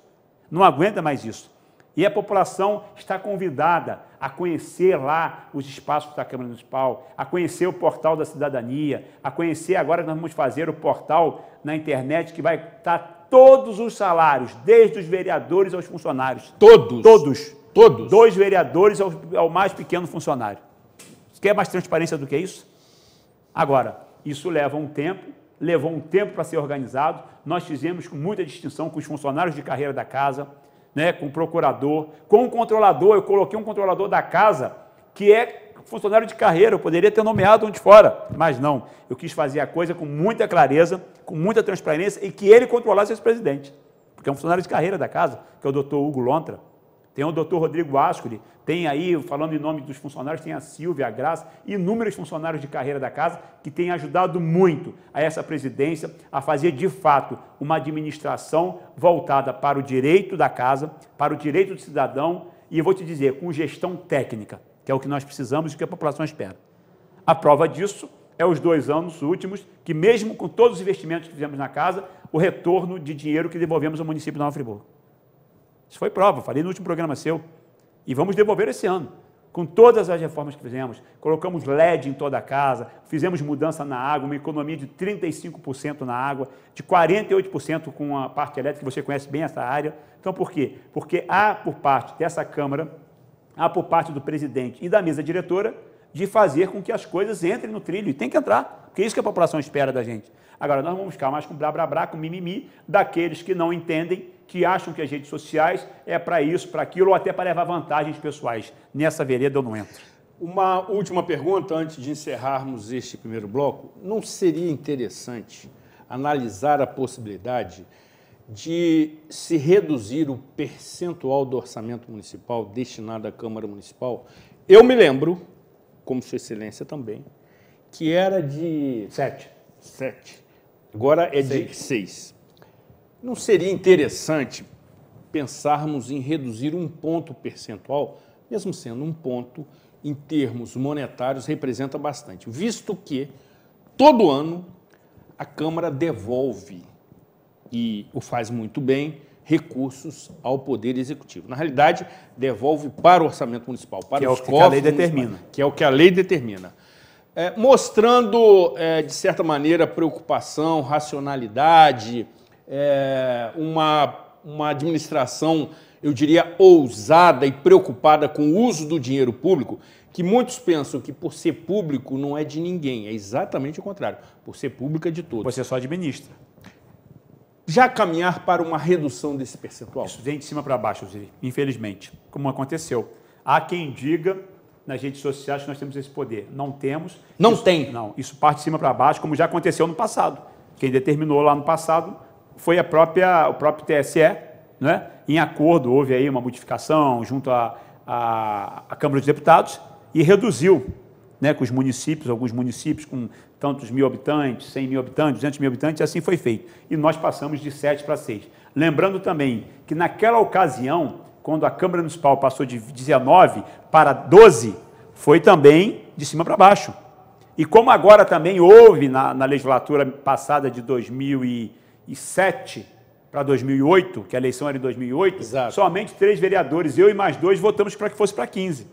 Não aguenta mais isso. E a população está convidada a conhecer lá os espaços da Câmara Municipal, a conhecer o portal da cidadania, a conhecer agora nós vamos fazer o portal na internet que vai estar todos os salários, desde os vereadores aos funcionários. Todos. Todos. Todos? Dois vereadores ao, ao mais pequeno funcionário. Quer mais transparência do que isso? Agora, isso leva um tempo, levou um tempo para ser organizado. Nós fizemos com muita distinção com os funcionários de carreira da casa, né, com o procurador, com o controlador. Eu coloquei um controlador da casa que é funcionário de carreira, eu poderia ter nomeado onde de fora, mas não. Eu quis fazer a coisa com muita clareza, com muita transparência e que ele controlasse esse presidente, porque é um funcionário de carreira da casa, que é o doutor Hugo Lontra. Tem o doutor Rodrigo Ascoli, tem aí, falando em nome dos funcionários, tem a Silvia, a Graça, inúmeros funcionários de carreira da casa que têm ajudado muito a essa presidência a fazer de fato uma administração voltada para o direito da casa, para o direito do cidadão e eu vou te dizer, com gestão técnica, que é o que nós precisamos e que a população espera. A prova disso é os dois anos últimos, que mesmo com todos os investimentos que fizemos na casa, o retorno de dinheiro que devolvemos ao município de Nova Friburgo. Isso foi prova, falei no último programa seu. E vamos devolver esse ano. Com todas as reformas que fizemos, colocamos LED em toda a casa, fizemos mudança na água, uma economia de 35% na água, de 48% com a parte elétrica, você conhece bem essa área. Então, por quê? Porque há por parte dessa Câmara, há por parte do presidente e da mesa diretora, de fazer com que as coisas entrem no trilho. E tem que entrar, porque é isso que a população espera da gente. Agora, nós vamos ficar mais com blá blá blá, com mimimi, daqueles que não entendem que acham que as redes sociais é para isso, para aquilo, ou até para levar vantagens pessoais. Nessa vereda eu não entro. Uma última pergunta antes de encerrarmos este primeiro bloco. Não seria interessante analisar a possibilidade de se reduzir o percentual do orçamento municipal destinado à Câmara Municipal? Eu me lembro, como Sua Excelência também, que era de. Sete. Sete. Agora é seis. de seis. Não seria interessante pensarmos em reduzir um ponto percentual, mesmo sendo um ponto, em termos monetários, representa bastante, visto que todo ano a Câmara devolve, e o faz muito bem, recursos ao Poder Executivo. Na realidade, devolve para o orçamento municipal, para que os é o que a lei determina. Que é o que a lei determina. É, mostrando, é, de certa maneira, preocupação, racionalidade, é, uma, uma administração, eu diria, ousada e preocupada com o uso do dinheiro público, que muitos pensam que por ser público não é de ninguém, é exatamente o contrário. Por ser público é de todos. Você só administra. Já caminhar para uma redução desse percentual? Isso vem de cima para baixo, infelizmente, como aconteceu. Há quem diga nas redes sociais que nós temos esse poder. Não temos. Não isso, tem? Não, isso parte de cima para baixo, como já aconteceu no passado. Quem determinou lá no passado foi a própria, o próprio TSE, né? em acordo, houve aí uma modificação junto à, Câmara dos Deputados e reduziu né, com os municípios, alguns municípios com tantos mil habitantes, 100 mil habitantes, 200 mil habitantes, e assim foi feito. E nós passamos de 7 para 6. Lembrando também que naquela ocasião, quando a Câmara Municipal passou de 19 para 12, foi também de cima para baixo. E como agora também houve na, na legislatura passada de 2000 e 2007 para 2008, que a eleição era em 2008, Exato. somente três vereadores, eu e mais dois, votamos para que fosse para 15.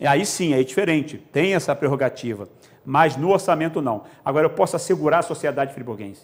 E aí sim, é diferente, tem essa prerrogativa, mas no orçamento não. Agora eu posso assegurar à sociedade friburguense,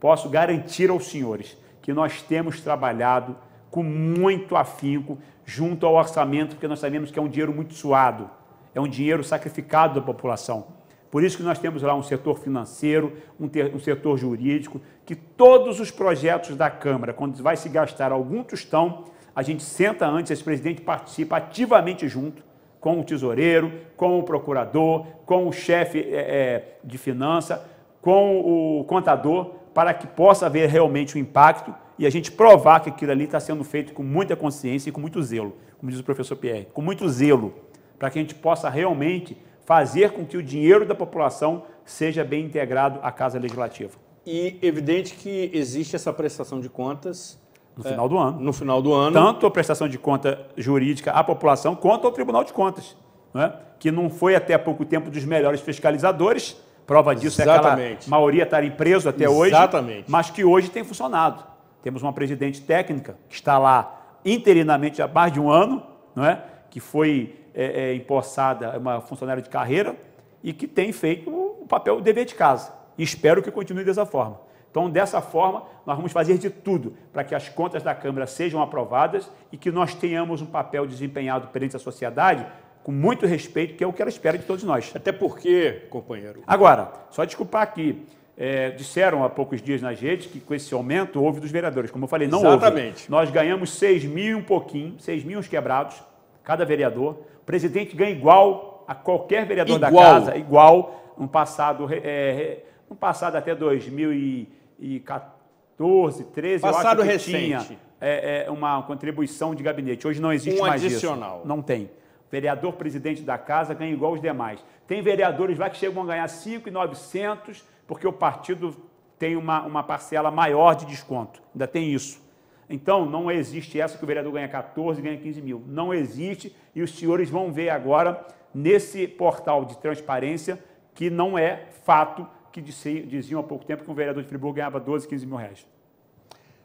posso garantir aos senhores que nós temos trabalhado com muito afinco junto ao orçamento, porque nós sabemos que é um dinheiro muito suado, é um dinheiro sacrificado da população. Por isso que nós temos lá um setor financeiro, um, ter, um setor jurídico, que todos os projetos da Câmara, quando vai se gastar algum tostão, a gente senta antes, esse presidente participa ativamente junto com o tesoureiro, com o procurador, com o chefe é, é de finança, com o contador, para que possa haver realmente o um impacto e a gente provar que aquilo ali está sendo feito com muita consciência e com muito zelo, como diz o professor Pierre, com muito zelo, para que a gente possa realmente fazer com que o dinheiro da população seja bem integrado à Casa Legislativa. E evidente que existe essa prestação de contas. No é, final do eh, ano. No final do ano. Tanto a prestação de conta jurídica à população quanto ao Tribunal de Contas, né? que não foi até pouco tempo dos melhores fiscalizadores. Prova disso é Exatamente. é a maioria estarem tá presos até Exatamente. hoje. Mas que hoje tem funcionado. Temos uma presidente técnica que está lá interinamente há mais de um ano, não é? que foi é, é, empossada, é uma funcionária de carreira e que tem feito o papel o dever de casa. E espero que continue dessa forma. Então, dessa forma, nós vamos fazer de tudo para que as contas da Câmara sejam aprovadas e que nós tenhamos um papel desempenhado perante a sociedade com muito respeito, que é o que ela espera de todos nós. Até porque, companheiro. Agora, só desculpar aqui. É, disseram há poucos dias nas redes que com esse aumento houve dos vereadores. Como eu falei, não Exatamente. houve. Nós ganhamos 6 mil e um pouquinho, 6 mil uns quebrados, cada vereador presidente ganha igual a qualquer vereador igual. da casa, igual no passado, é, no passado até 2014, 13, passado eu acho que recente. tinha é, é, uma contribuição de gabinete. Hoje não existe um mais adicional. isso. Não tem. Vereador presidente da casa ganha igual os demais. Tem vereadores lá que chegam a ganhar 5,900 porque o partido tem uma, uma parcela maior de desconto. Ainda tem isso. Então, não existe essa que o vereador ganha 14 e ganha 15 mil. Não existe, e os senhores vão ver agora nesse portal de transparência que não é fato que diziam há pouco tempo que um vereador de Friburgo ganhava 12, 15 mil reais.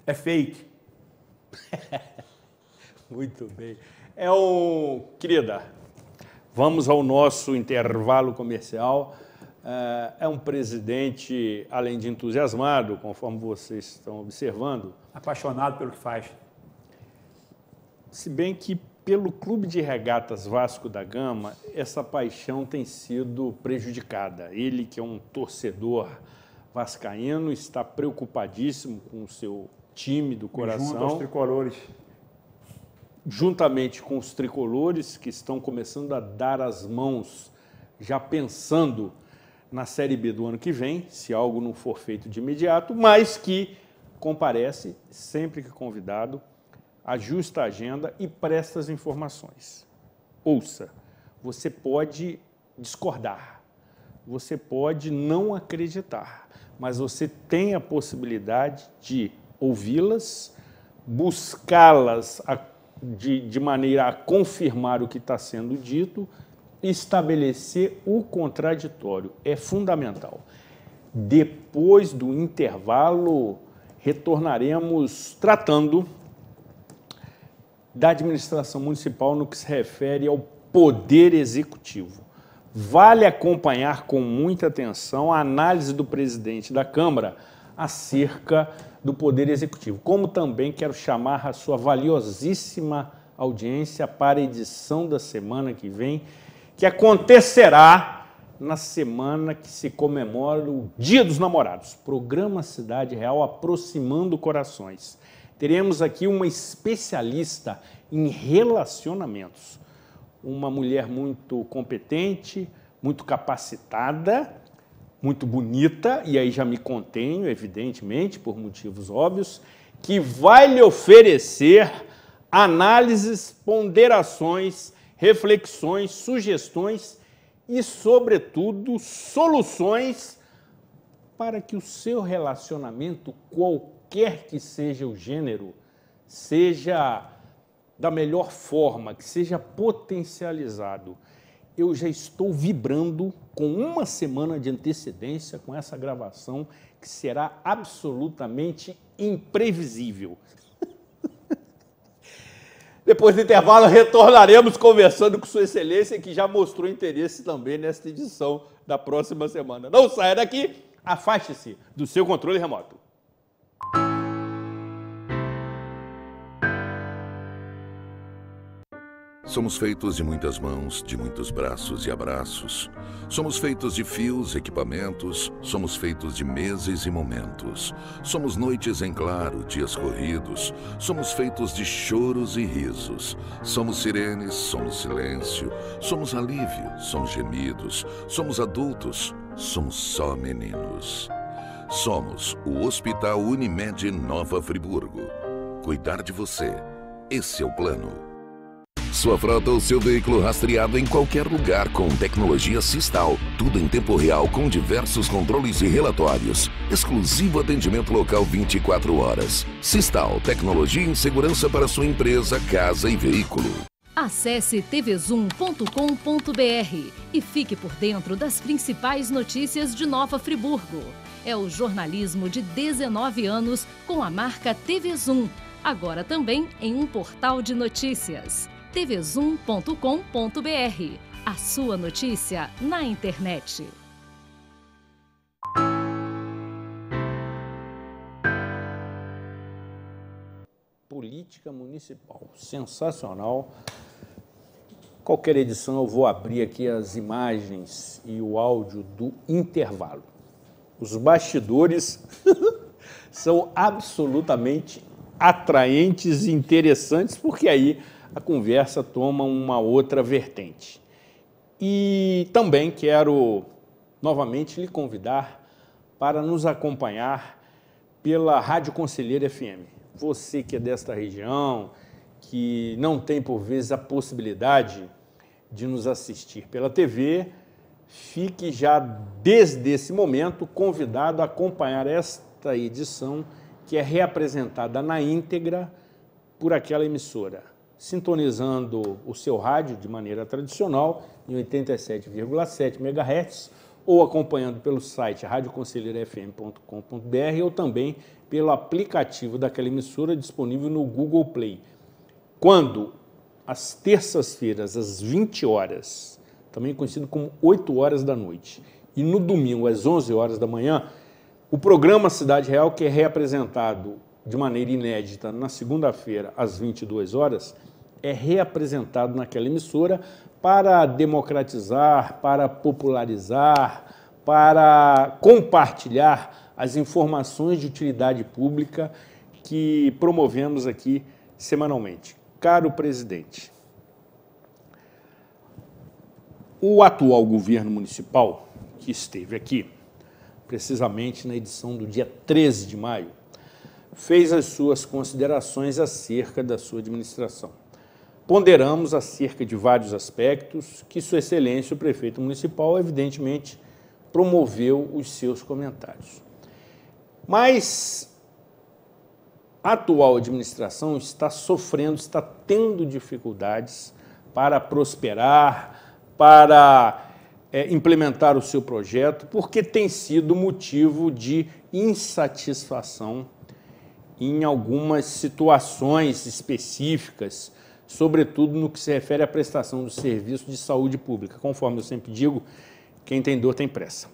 É fake. Muito bem. É um. Querida, vamos ao nosso intervalo comercial. Ah, é um presidente, além de entusiasmado, conforme vocês estão observando. Apaixonado pelo que faz. Se bem que, pelo Clube de Regatas Vasco da Gama, essa paixão tem sido prejudicada. Ele, que é um torcedor vascaíno, está preocupadíssimo com o seu time do coração. Junto aos tricolores. Juntamente com os tricolores que estão começando a dar as mãos, já pensando na Série B do ano que vem, se algo não for feito de imediato, mas que comparece sempre que convidado, ajusta a agenda e presta as informações. Ouça, você pode discordar, você pode não acreditar, mas você tem a possibilidade de ouvi-las, buscá-las de, de maneira a confirmar o que está sendo dito estabelecer o contraditório. É fundamental. Depois do intervalo, retornaremos tratando da administração municipal no que se refere ao poder executivo. Vale acompanhar com muita atenção a análise do presidente da Câmara acerca do poder executivo. Como também quero chamar a sua valiosíssima audiência para a edição da semana que vem que acontecerá na semana que se comemora o Dia dos Namorados. Programa Cidade Real Aproximando Corações. Teremos aqui uma especialista em relacionamentos. Uma mulher muito competente, muito capacitada, muito bonita, e aí já me contenho, evidentemente, por motivos óbvios, que vai lhe oferecer análises, ponderações reflexões, sugestões e, sobretudo, soluções para que o seu relacionamento, qualquer que seja o gênero, seja da melhor forma, que seja potencializado. Eu já estou vibrando com uma semana de antecedência com essa gravação que será absolutamente imprevisível. Depois do intervalo, retornaremos conversando com Sua Excelência, que já mostrou interesse também nesta edição da próxima semana. Não saia daqui, afaste-se do seu controle remoto. Somos feitos de muitas mãos, de muitos braços e abraços. Somos feitos de fios, equipamentos, somos feitos de meses e momentos. Somos noites em claro, dias corridos. Somos feitos de choros e risos. Somos sirenes, somos silêncio. Somos alívio, somos gemidos. Somos adultos, somos só meninos. Somos o Hospital Unimed Nova Friburgo. Cuidar de você. Esse é o plano. Sua frota ou seu veículo rastreado em qualquer lugar com tecnologia Sistal. Tudo em tempo real com diversos controles e relatórios. Exclusivo atendimento local 24 horas. Sistal, tecnologia em segurança para sua empresa, casa e veículo. Acesse tvzoom.com.br e fique por dentro das principais notícias de Nova Friburgo. É o jornalismo de 19 anos com a marca TVZoom, agora também em um portal de notícias tvzoom.com.br. A sua notícia na internet. Política Municipal, sensacional. Qualquer edição eu vou abrir aqui as imagens e o áudio do intervalo. Os bastidores são absolutamente atraentes e interessantes, porque aí a conversa toma uma outra vertente. E também quero novamente lhe convidar para nos acompanhar pela Rádio Conselheiro FM. Você que é desta região, que não tem por vezes a possibilidade de nos assistir pela TV, fique já desde esse momento convidado a acompanhar esta edição que é reapresentada na íntegra por aquela emissora sintonizando o seu rádio de maneira tradicional em 87,7 MHz ou acompanhando pelo site radioconselheirofm.com.br ou também pelo aplicativo daquela emissora disponível no Google Play. Quando às terças-feiras às 20 horas, também conhecido como 8 horas da noite, e no domingo às 11 horas da manhã, o programa Cidade Real que é reapresentado de maneira inédita na segunda-feira às 22 horas, é reapresentado naquela emissora para democratizar, para popularizar, para compartilhar as informações de utilidade pública que promovemos aqui semanalmente. Caro presidente, o atual governo municipal que esteve aqui, precisamente na edição do dia 13 de maio, fez as suas considerações acerca da sua administração. Ponderamos acerca de vários aspectos que Sua Excelência, o prefeito municipal, evidentemente promoveu os seus comentários. Mas a atual administração está sofrendo, está tendo dificuldades para prosperar, para é, implementar o seu projeto, porque tem sido motivo de insatisfação em algumas situações específicas sobretudo no que se refere à prestação do serviço de saúde pública. Conforme eu sempre digo, quem tem dor tem pressa.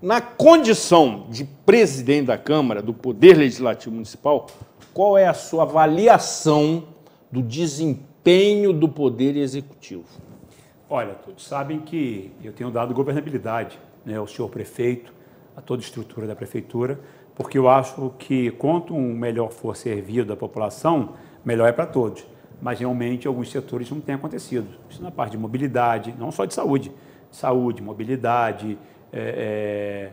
Na condição de presidente da Câmara, do Poder Legislativo Municipal, qual é a sua avaliação do desempenho do Poder Executivo? Olha, todos sabem que eu tenho dado governabilidade né, ao senhor prefeito, a toda a estrutura da prefeitura, porque eu acho que quanto melhor for servido da população, melhor é para todos mas realmente alguns setores isso não tem acontecido. Isso na parte de mobilidade, não só de saúde, saúde, mobilidade, é, é,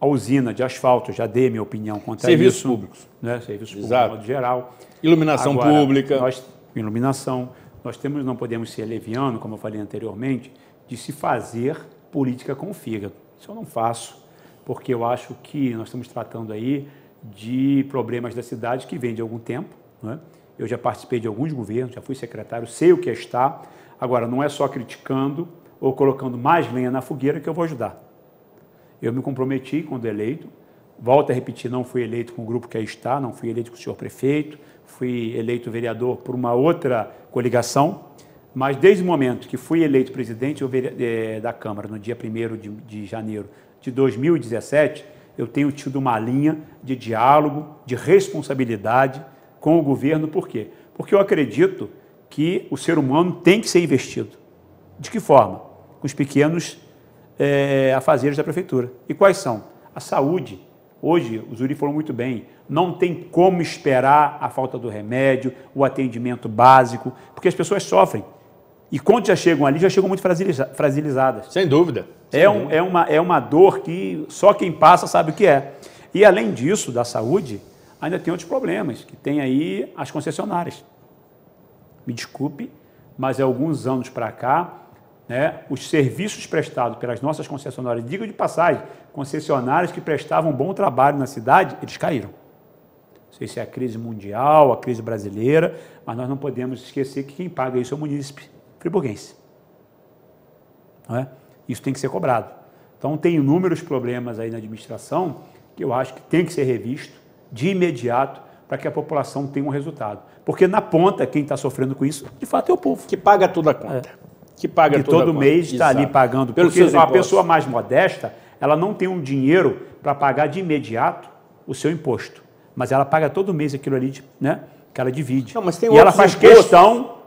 a usina de asfalto, já dei minha opinião quanto isso. Serviços públicos. Né? Serviços públicos, de modo geral. Iluminação Agora, pública. Nós, iluminação. Nós temos, não podemos ser leviano, como eu falei anteriormente, de se fazer política com o fígado. Isso eu não faço, porque eu acho que nós estamos tratando aí de problemas da cidade que vem de algum tempo, né? Eu já participei de alguns governos, já fui secretário, sei o que é está. Agora, não é só criticando ou colocando mais lenha na fogueira que eu vou ajudar. Eu me comprometi quando eleito, volto a repetir, não fui eleito com o grupo que aí é está, não fui eleito com o senhor prefeito, fui eleito vereador por uma outra coligação, mas desde o momento que fui eleito presidente eh, da Câmara, no dia 1 de, de janeiro de 2017, eu tenho tido uma linha de diálogo, de responsabilidade, com o governo, por quê? Porque eu acredito que o ser humano tem que ser investido. De que forma? Com os pequenos é, da prefeitura. E quais são? A saúde. Hoje, os Zuri falou muito bem, não tem como esperar a falta do remédio, o atendimento básico, porque as pessoas sofrem. E quando já chegam ali, já chegam muito fragilizadas. Sem dúvida. É Sem é, um, dúvida. É, uma, é uma dor que só quem passa sabe o que é. E além disso, da saúde, ainda tem outros problemas, que tem aí as concessionárias. Me desculpe, mas há é alguns anos para cá, né, os serviços prestados pelas nossas concessionárias, digo de passagem, concessionárias que prestavam bom trabalho na cidade, eles caíram. Não sei se é a crise mundial, a crise brasileira, mas nós não podemos esquecer que quem paga isso é o munícipe friburguense. Não é? Isso tem que ser cobrado. Então, tem inúmeros problemas aí na administração que eu acho que tem que ser revisto de imediato para que a população tenha um resultado. Porque na ponta, quem está sofrendo com isso, de fato, é o povo. Que paga toda a conta. É. Que paga que todo mês está ali pagando. Pelos porque uma pessoa mais modesta, ela não tem um dinheiro para pagar de imediato o seu imposto. Mas ela paga todo mês aquilo ali, né? Que ela divide. Não, mas tem e ela faz impostos. questão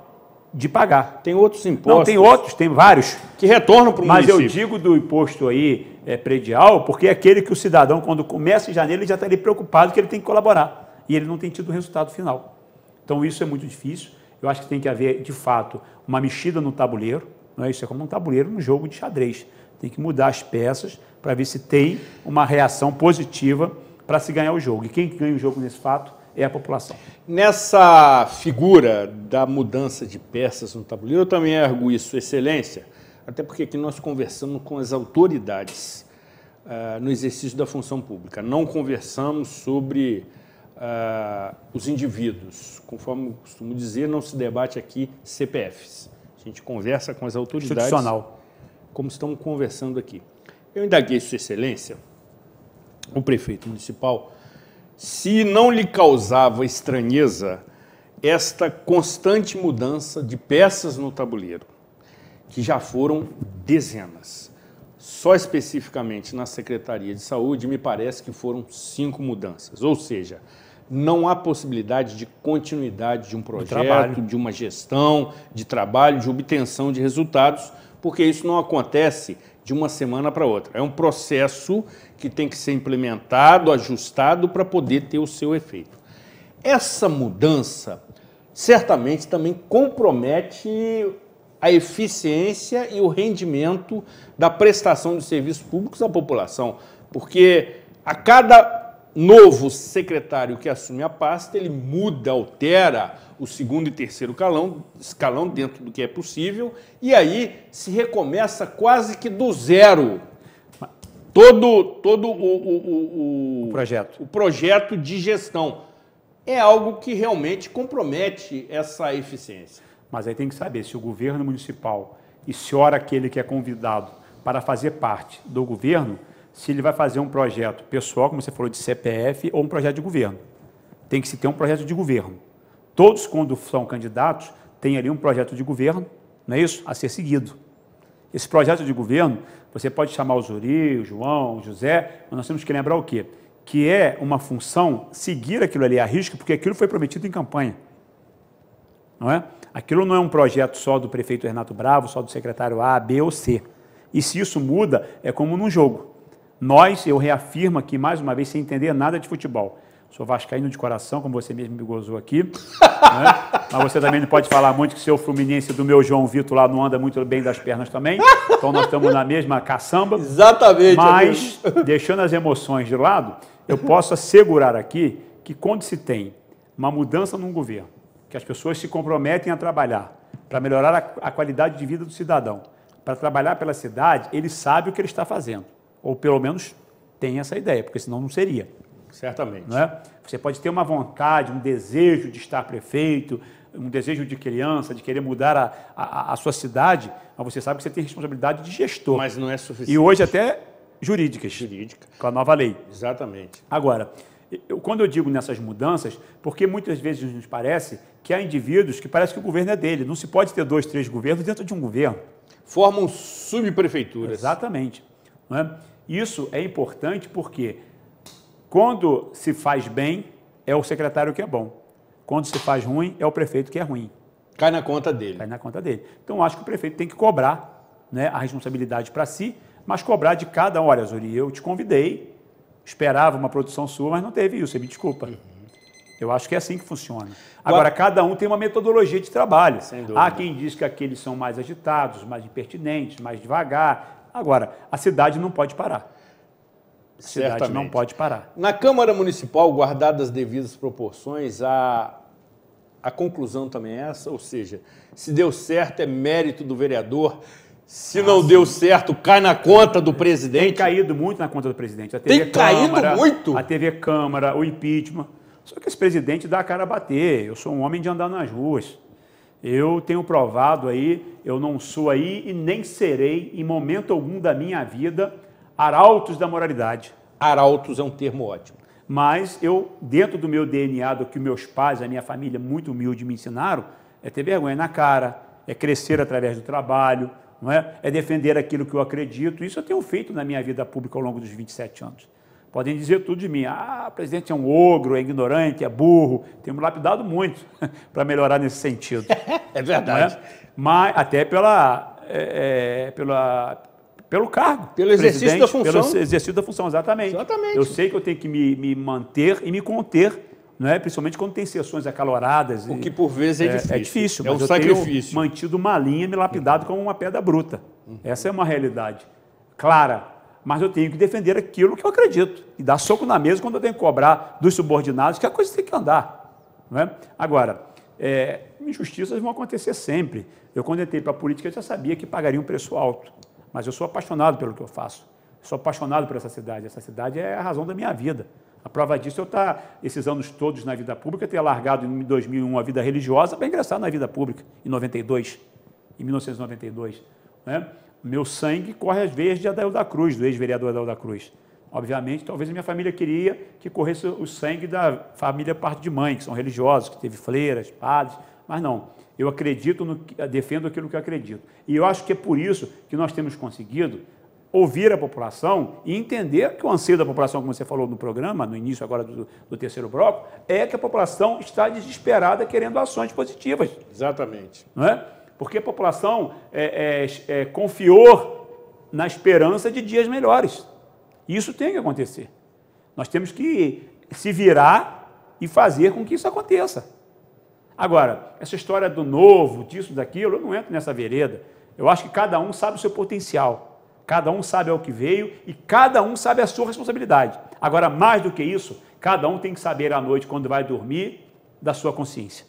de pagar. Tem outros impostos. Não, tem outros, tem vários. Que retornam para o município. Mas eu digo do imposto aí é, predial, porque é aquele que o cidadão, quando começa em janeiro, ele já está ali preocupado que ele tem que colaborar. E ele não tem tido o resultado final. Então isso é muito difícil. Eu acho que tem que haver, de fato, uma mexida no tabuleiro. Não é? Isso é como um tabuleiro num jogo de xadrez. Tem que mudar as peças para ver se tem uma reação positiva para se ganhar o jogo. E quem ganha o jogo nesse fato é a população. Nessa figura da mudança de peças no tabuleiro, eu também ergo isso, Excelência, até porque aqui nós conversamos com as autoridades uh, no exercício da função pública, não conversamos sobre uh, os indivíduos. Conforme eu costumo dizer, não se debate aqui CPFs. A gente conversa com as autoridades. Institucional. Como estamos conversando aqui. Eu indaguei Sua Excelência, o prefeito municipal, se não lhe causava estranheza esta constante mudança de peças no tabuleiro, que já foram dezenas. Só especificamente na Secretaria de Saúde, me parece que foram cinco mudanças. Ou seja, não há possibilidade de continuidade de um projeto, de uma gestão, de trabalho, de obtenção de resultados, porque isso não acontece de uma semana para outra. É um processo que tem que ser implementado, ajustado para poder ter o seu efeito. Essa mudança certamente também compromete a eficiência e o rendimento da prestação de serviços públicos à população, porque a cada novo secretário que assume a pasta, ele muda, altera o segundo e terceiro calão, escalão dentro do que é possível, e aí se recomeça quase que do zero todo, todo o, o, o, o, projeto. o projeto de gestão. É algo que realmente compromete essa eficiência. Mas aí tem que saber se o governo municipal e se ora aquele que é convidado para fazer parte do governo, se ele vai fazer um projeto pessoal, como você falou, de CPF, ou um projeto de governo. Tem que se ter um projeto de governo. Todos, quando são candidatos, têm ali um projeto de governo, não é isso? A ser seguido. Esse projeto de governo, você pode chamar o Zuri, o João, o José, mas nós temos que lembrar o quê? Que é uma função seguir aquilo ali a risco, porque aquilo foi prometido em campanha. Não é? Aquilo não é um projeto só do prefeito Renato Bravo, só do secretário A, B ou C. E se isso muda, é como num jogo. Nós, eu reafirmo aqui mais uma vez, sem entender nada de futebol. Sou vascaíno de coração, como você mesmo me gozou aqui. né? Mas você também não pode falar muito que seu Fluminense do meu João Vitor lá não anda muito bem das pernas também. Então nós estamos na mesma caçamba. Exatamente. Mas, amigo. deixando as emoções de lado, eu posso assegurar aqui que quando se tem uma mudança num governo, que as pessoas se comprometem a trabalhar para melhorar a, a qualidade de vida do cidadão, para trabalhar pela cidade, ele sabe o que ele está fazendo. Ou pelo menos tem essa ideia, porque senão não seria. Certamente. Não é? Você pode ter uma vontade, um desejo de estar prefeito, um desejo de criança, de querer mudar a, a, a, sua cidade, mas você sabe que você tem responsabilidade de gestor. Mas não é suficiente. E hoje até jurídicas. Jurídica. Com a nova lei. Exatamente. Agora, eu, quando eu digo nessas mudanças, porque muitas vezes nos parece que há indivíduos que parece que o governo é dele. Não se pode ter dois, três governos dentro de um governo. Formam subprefeituras. Exatamente. Não é? Isso é importante porque quando se faz bem, é o secretário que é bom. Quando se faz ruim, é o prefeito que é ruim. Cai na conta dele. Cai na conta dele. Então, acho que o prefeito tem que cobrar né, a responsabilidade para si, mas cobrar de cada um. Olha, Zuri, eu te convidei, esperava uma produção sua, mas não teve isso, você me desculpa. Uhum. Eu acho que é assim que funciona. Agora, Qual... cada um tem uma metodologia de trabalho. Há quem diz que aqueles são mais agitados, mais impertinentes, mais devagar, Agora, a cidade não pode parar. A cidade não pode parar. Na Câmara Municipal, guardadas as devidas proporções, a, a conclusão também é essa, ou seja, se deu certo é mérito do vereador, se não ah, deu certo, cai na conta do presidente. Tem caído muito na conta do presidente. A TV Tem Câmara, caído muito? A TV Câmara, o impeachment. Só que esse presidente dá a cara a bater. Eu sou um homem de andar nas ruas. Eu tenho provado aí, eu não sou aí e nem serei em momento algum da minha vida arautos da moralidade. Arautos é um termo ótimo. Mas eu, dentro do meu DNA, do que meus pais, a minha família muito humilde me ensinaram, é ter vergonha na cara, é crescer através do trabalho, não é? é defender aquilo que eu acredito. Isso eu tenho feito na minha vida pública ao longo dos 27 anos. Podem dizer tudo de mim. Ah, o presidente é um ogro, é ignorante, é burro. Temos lapidado muito para melhorar nesse sentido. é verdade. É? Mas até pela, é, é, pela, pelo cargo. Pelo exercício da função. Pelo exercício da função, exatamente. Exatamente. Eu sei que eu tenho que me, me manter e me conter não é? Principalmente quando tem sessões acaloradas. O que por vezes é, é, é difícil. É, difícil, é mas um eu sacrifício. tenho mantido uma linha, me lapidado como uma pedra bruta. Uhum. Essa é uma realidade clara, mas eu tenho que defender aquilo que eu acredito e dar soco na mesa quando eu tenho que cobrar dos subordinados que a coisa tem que andar. Não é? Agora, é, injustiças vão acontecer sempre. Eu, quando entrei para a política, eu já sabia que pagaria um preço alto, mas eu sou apaixonado pelo que eu faço. Sou apaixonado por essa cidade. Essa cidade é a razão da minha vida. A prova disso é eu estar, tá esses anos todos na vida pública, ter largado em 2001 a vida religiosa para ingressar na vida pública, em 92, em 1992. Né? meu sangue corre às veias de Adael da Cruz, do ex-vereador Adael da Cruz. Obviamente, talvez a minha família queria que corresse o sangue da família parte de mãe, que são religiosos, que teve fleiras, padres, mas não. Eu acredito, no, defendo aquilo que eu acredito. E eu acho que é por isso que nós temos conseguido ouvir a população e entender que o anseio da população, como você falou no programa, no início agora do, do terceiro bloco, é que a população está desesperada querendo ações positivas. Exatamente. Não é? porque a população é, é, é, confiou na esperança de dias melhores. Isso tem que acontecer. Nós temos que se virar e fazer com que isso aconteça. Agora, essa história do novo, disso, daquilo, eu não entro nessa vereda. Eu acho que cada um sabe o seu potencial, cada um sabe ao que veio e cada um sabe a sua responsabilidade. Agora, mais do que isso, cada um tem que saber à noite, quando vai dormir, da sua consciência.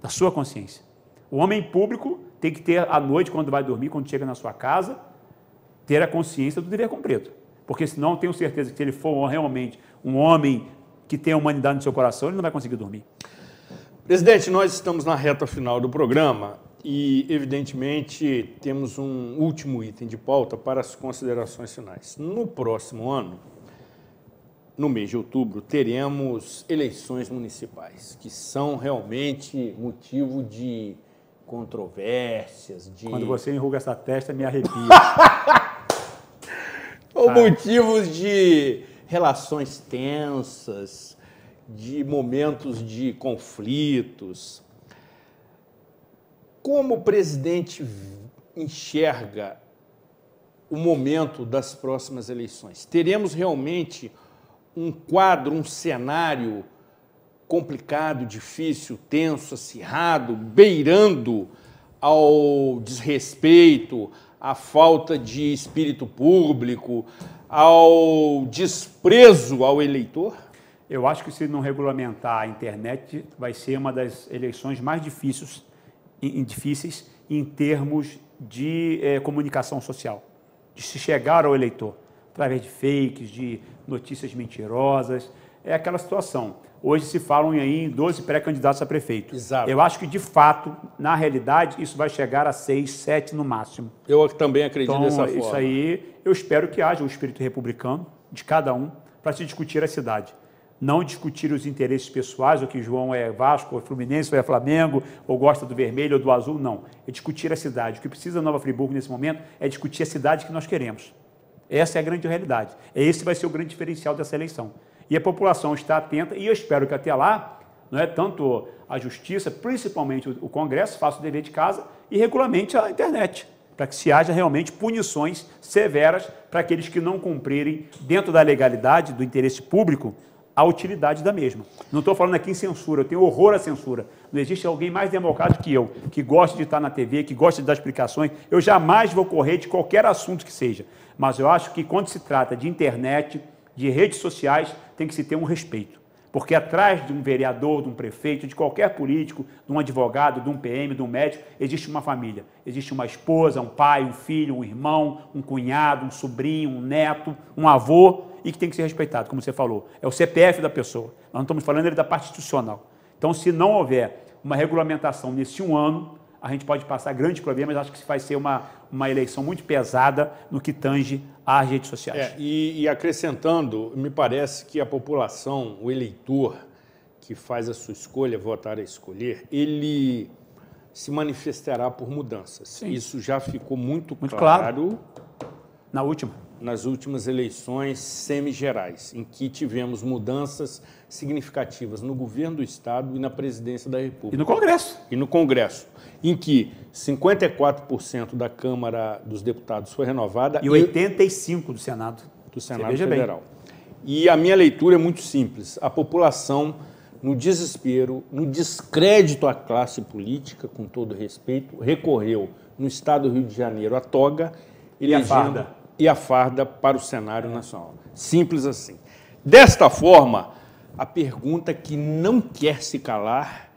Da sua consciência. O homem público tem que ter, à noite, quando vai dormir, quando chega na sua casa, ter a consciência do dever cumprido. Porque senão, eu tenho certeza que se ele for realmente um homem que tem a humanidade no seu coração, ele não vai conseguir dormir. Presidente, nós estamos na reta final do programa e, evidentemente, temos um último item de pauta para as considerações finais. No próximo ano, no mês de outubro, teremos eleições municipais, que são realmente motivo de controvérsias, de... Quando você enruga essa testa, me arrepia. Ou ah. motivos de relações tensas, de momentos de conflitos. Como o presidente enxerga o momento das próximas eleições? Teremos realmente um quadro, um cenário complicado, difícil, tenso, acirrado, beirando ao desrespeito, à falta de espírito público, ao desprezo ao eleitor? Eu acho que se não regulamentar a internet, vai ser uma das eleições mais difíceis, difíceis em termos de é, comunicação social, de se chegar ao eleitor, através de fakes, de notícias mentirosas. É aquela situação hoje se falam aí em 12 pré-candidatos a prefeito. Exato. Eu acho que, de fato, na realidade, isso vai chegar a 6, 7 no máximo. Eu também acredito então, dessa Então forma. Isso aí, eu espero que haja um espírito republicano de cada um para se discutir a cidade. Não discutir os interesses pessoais, o que João é Vasco, ou é Fluminense, ou é Flamengo, ou gosta do vermelho ou do azul, não. É discutir a cidade. O que precisa Nova Friburgo nesse momento é discutir a cidade que nós queremos. Essa é a grande realidade. Esse vai ser o grande diferencial dessa eleição. E a população está atenta e eu espero que até lá, não é tanto a justiça, principalmente o Congresso, faça o dever de casa e regulamente a internet, para que se haja realmente punições severas para aqueles que não cumprirem, dentro da legalidade, do interesse público, a utilidade da mesma. Não estou falando aqui em censura, eu tenho horror à censura. Não existe alguém mais democrático que eu, que gosta de estar na TV, que gosta de dar explicações. Eu jamais vou correr de qualquer assunto que seja. Mas eu acho que quando se trata de internet, de redes sociais, tem que se ter um respeito. Porque atrás de um vereador, de um prefeito, de qualquer político, de um advogado, de um PM, de um médico, existe uma família. Existe uma esposa, um pai, um filho, um irmão, um cunhado, um sobrinho, um neto, um avô, e que tem que ser respeitado, como você falou. É o CPF da pessoa. Nós não estamos falando ele da parte institucional. Então, se não houver uma regulamentação nesse um ano, a gente pode passar grandes problemas. Acho que vai ser uma, uma eleição muito pesada no que tange às redes sociais. É, e, e acrescentando, me parece que a população, o eleitor que faz a sua escolha, votar a escolher, ele se manifestará por mudanças. Sim. Isso já ficou muito, muito claro, claro na última. Nas últimas eleições semigerais, em que tivemos mudanças significativas no governo do Estado e na presidência da República. E no Congresso. E no Congresso, em que 54% da Câmara dos Deputados foi renovada. E 85% do Senado. Do Senado Federal. Bem. E a minha leitura é muito simples. A população, no desespero, no descrédito à classe política, com todo respeito, recorreu no Estado do Rio de Janeiro à toga e a farda. E a farda para o cenário nacional. Simples assim. Desta forma, a pergunta que não quer se calar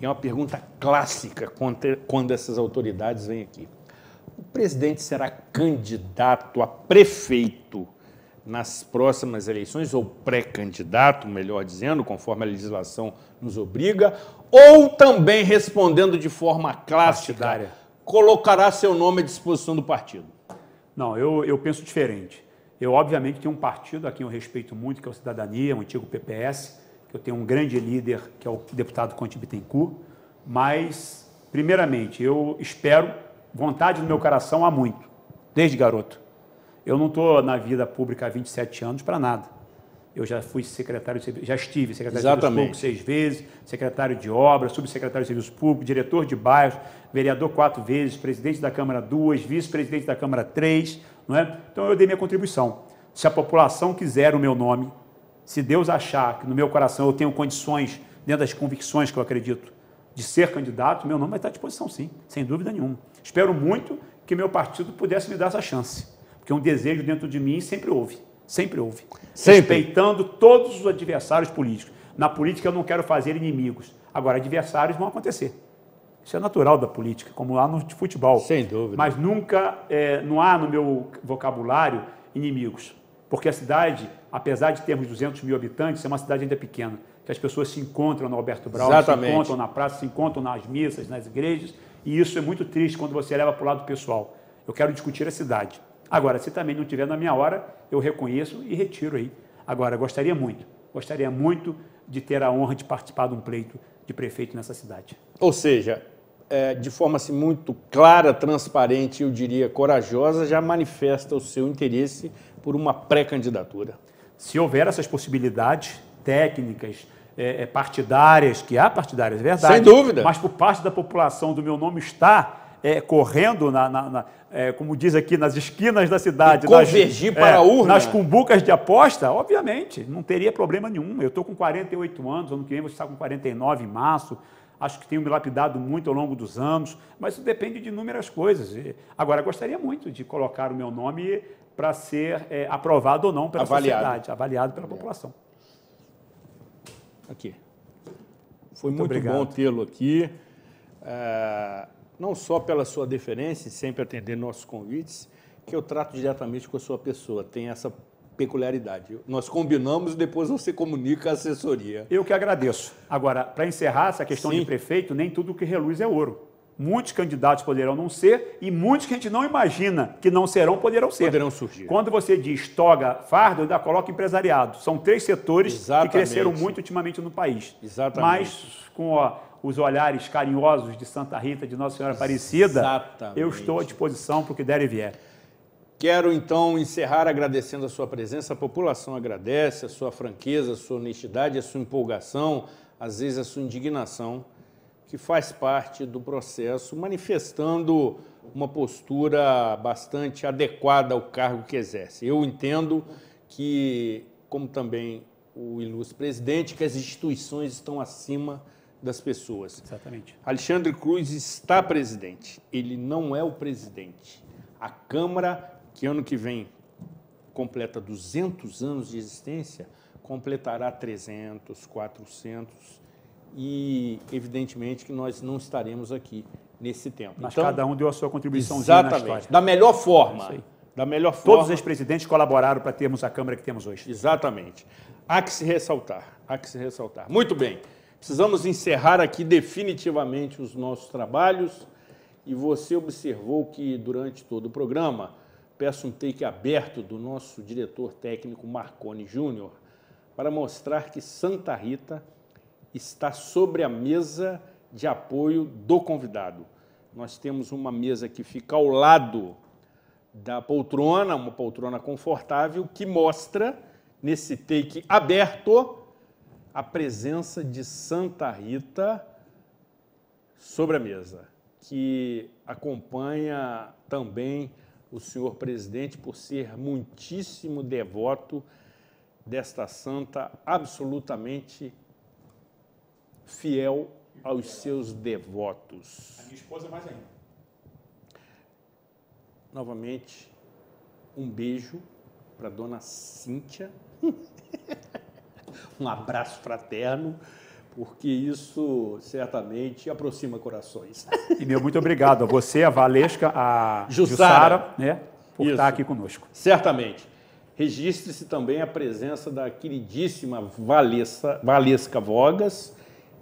é uma pergunta clássica quando essas autoridades vêm aqui. O presidente será candidato a prefeito nas próximas eleições, ou pré-candidato, melhor dizendo, conforme a legislação nos obriga, ou também respondendo de forma clássica, colocará seu nome à disposição do partido? Não, eu, eu penso diferente. Eu, obviamente, tenho um partido a quem eu respeito muito, que é o Cidadania, o antigo PPS, que eu tenho um grande líder, que é o deputado Conte Bittencourt, mas, primeiramente, eu espero, vontade no meu coração há muito, desde garoto. Eu não estou na vida pública há 27 anos para nada. Eu já fui secretário, de, já estive secretário Exatamente. de Serviços Públicos seis vezes, secretário de obras, subsecretário de Serviços Públicos, diretor de bairros, vereador quatro vezes, presidente da Câmara duas, vice-presidente da Câmara três, não é? Então eu dei minha contribuição. Se a população quiser o meu nome, se Deus achar que no meu coração eu tenho condições, dentro das convicções que eu acredito, de ser candidato, meu nome vai estar à disposição sim, sem dúvida nenhuma. Espero muito que meu partido pudesse me dar essa chance, porque um desejo dentro de mim sempre houve. Sempre houve. Sempre. Respeitando todos os adversários políticos. Na política eu não quero fazer inimigos. Agora, adversários vão acontecer. Isso é natural da política, como lá no futebol. Sem dúvida. Mas nunca, é, não há no meu vocabulário inimigos. Porque a cidade, apesar de termos 200 mil habitantes, é uma cidade ainda pequena. Que as pessoas se encontram no Alberto Brown, se encontram na praça, se encontram nas missas, nas igrejas. E isso é muito triste quando você leva para o lado pessoal. Eu quero discutir a cidade. Agora, se também não tiver na minha hora, eu reconheço e retiro aí. Agora, gostaria muito, gostaria muito de ter a honra de participar de um pleito de prefeito nessa cidade. Ou seja, é, de forma assim, muito clara, transparente, eu diria corajosa, já manifesta o seu interesse por uma pré-candidatura. Se houver essas possibilidades técnicas, é, é partidárias, que há partidárias, é verdade. Sem dúvida. Mas por parte da população do meu nome está é, correndo, na, na, na é, como diz aqui, nas esquinas da cidade. E convergir nas, é, para é, a urna. Nas cumbucas de aposta, obviamente, não teria problema nenhum. Eu estou com 48 anos, ano que vem você está com 49 em março. Acho que tenho me lapidado muito ao longo dos anos, mas isso depende de inúmeras coisas. Agora, gostaria muito de colocar o meu nome para ser é, aprovado ou não pela avaliado. sociedade, avaliado pela população. Aqui. Foi muito, muito bom tê-lo aqui. É não só pela sua deferência, sempre atender nossos convites, que eu trato diretamente com a sua pessoa. Tem essa peculiaridade. Nós combinamos, depois você comunica a assessoria. Eu que agradeço. Agora, para encerrar essa questão Sim. de prefeito, nem tudo que reluz é ouro. Muitos candidatos poderão não ser e muitos que a gente não imagina que não serão poderão ser. Poderão surgir. Quando você diz toga, fardo, ainda coloca empresariado. São três setores Exatamente. que cresceram muito ultimamente no país. Exatamente. Mas com ó, os olhares carinhosos de Santa Rita, de Nossa Senhora Aparecida, Exatamente. eu estou à disposição para o que der e vier. Quero então encerrar agradecendo a sua presença. A população agradece a sua franqueza, a sua honestidade, a sua empolgação, às vezes a sua indignação, que faz parte do processo, manifestando uma postura bastante adequada ao cargo que exerce. Eu entendo que, como também o ilustre presidente, que as instituições estão acima das pessoas. Exatamente. Alexandre Cruz está presidente. Ele não é o presidente. A Câmara, que ano que vem completa 200 anos de existência, completará 300, 400 e evidentemente que nós não estaremos aqui nesse tempo. Mas então, cada um deu a sua contribuição exatamente, da melhor forma. É da melhor forma. Todos os presidentes colaboraram para termos a Câmara que temos hoje. Exatamente. Há que se ressaltar, há que se ressaltar. Muito bem. Precisamos encerrar aqui definitivamente os nossos trabalhos e você observou que durante todo o programa peço um take aberto do nosso diretor técnico Marconi Júnior para mostrar que Santa Rita está sobre a mesa de apoio do convidado. Nós temos uma mesa que fica ao lado da poltrona, uma poltrona confortável, que mostra nesse take aberto a presença de Santa Rita sobre a mesa, que acompanha também o senhor presidente por ser muitíssimo devoto desta santa, absolutamente fiel aos seus devotos. A minha esposa mais ainda. Novamente, um beijo para dona Cíntia. um abraço fraterno, porque isso certamente aproxima corações. E meu muito obrigado a você, a Valesca, a Jussara, Jussara né, por isso. estar aqui conosco. Certamente. Registre-se também a presença da queridíssima Valessa, Valesca Vogas,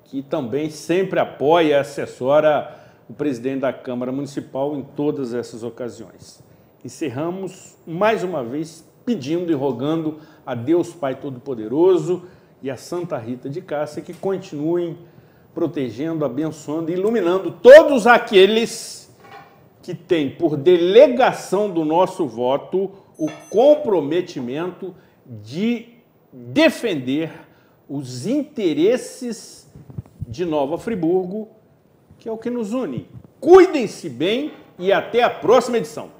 que também sempre apoia e assessora o presidente da Câmara Municipal em todas essas ocasiões. Encerramos mais uma vez pedindo e rogando a Deus Pai Todo-Poderoso e a Santa Rita de Cássia que continuem protegendo, abençoando e iluminando todos aqueles que têm por delegação do nosso voto o comprometimento de defender os interesses de Nova Friburgo, que é o que nos une. Cuidem-se bem e até a próxima edição.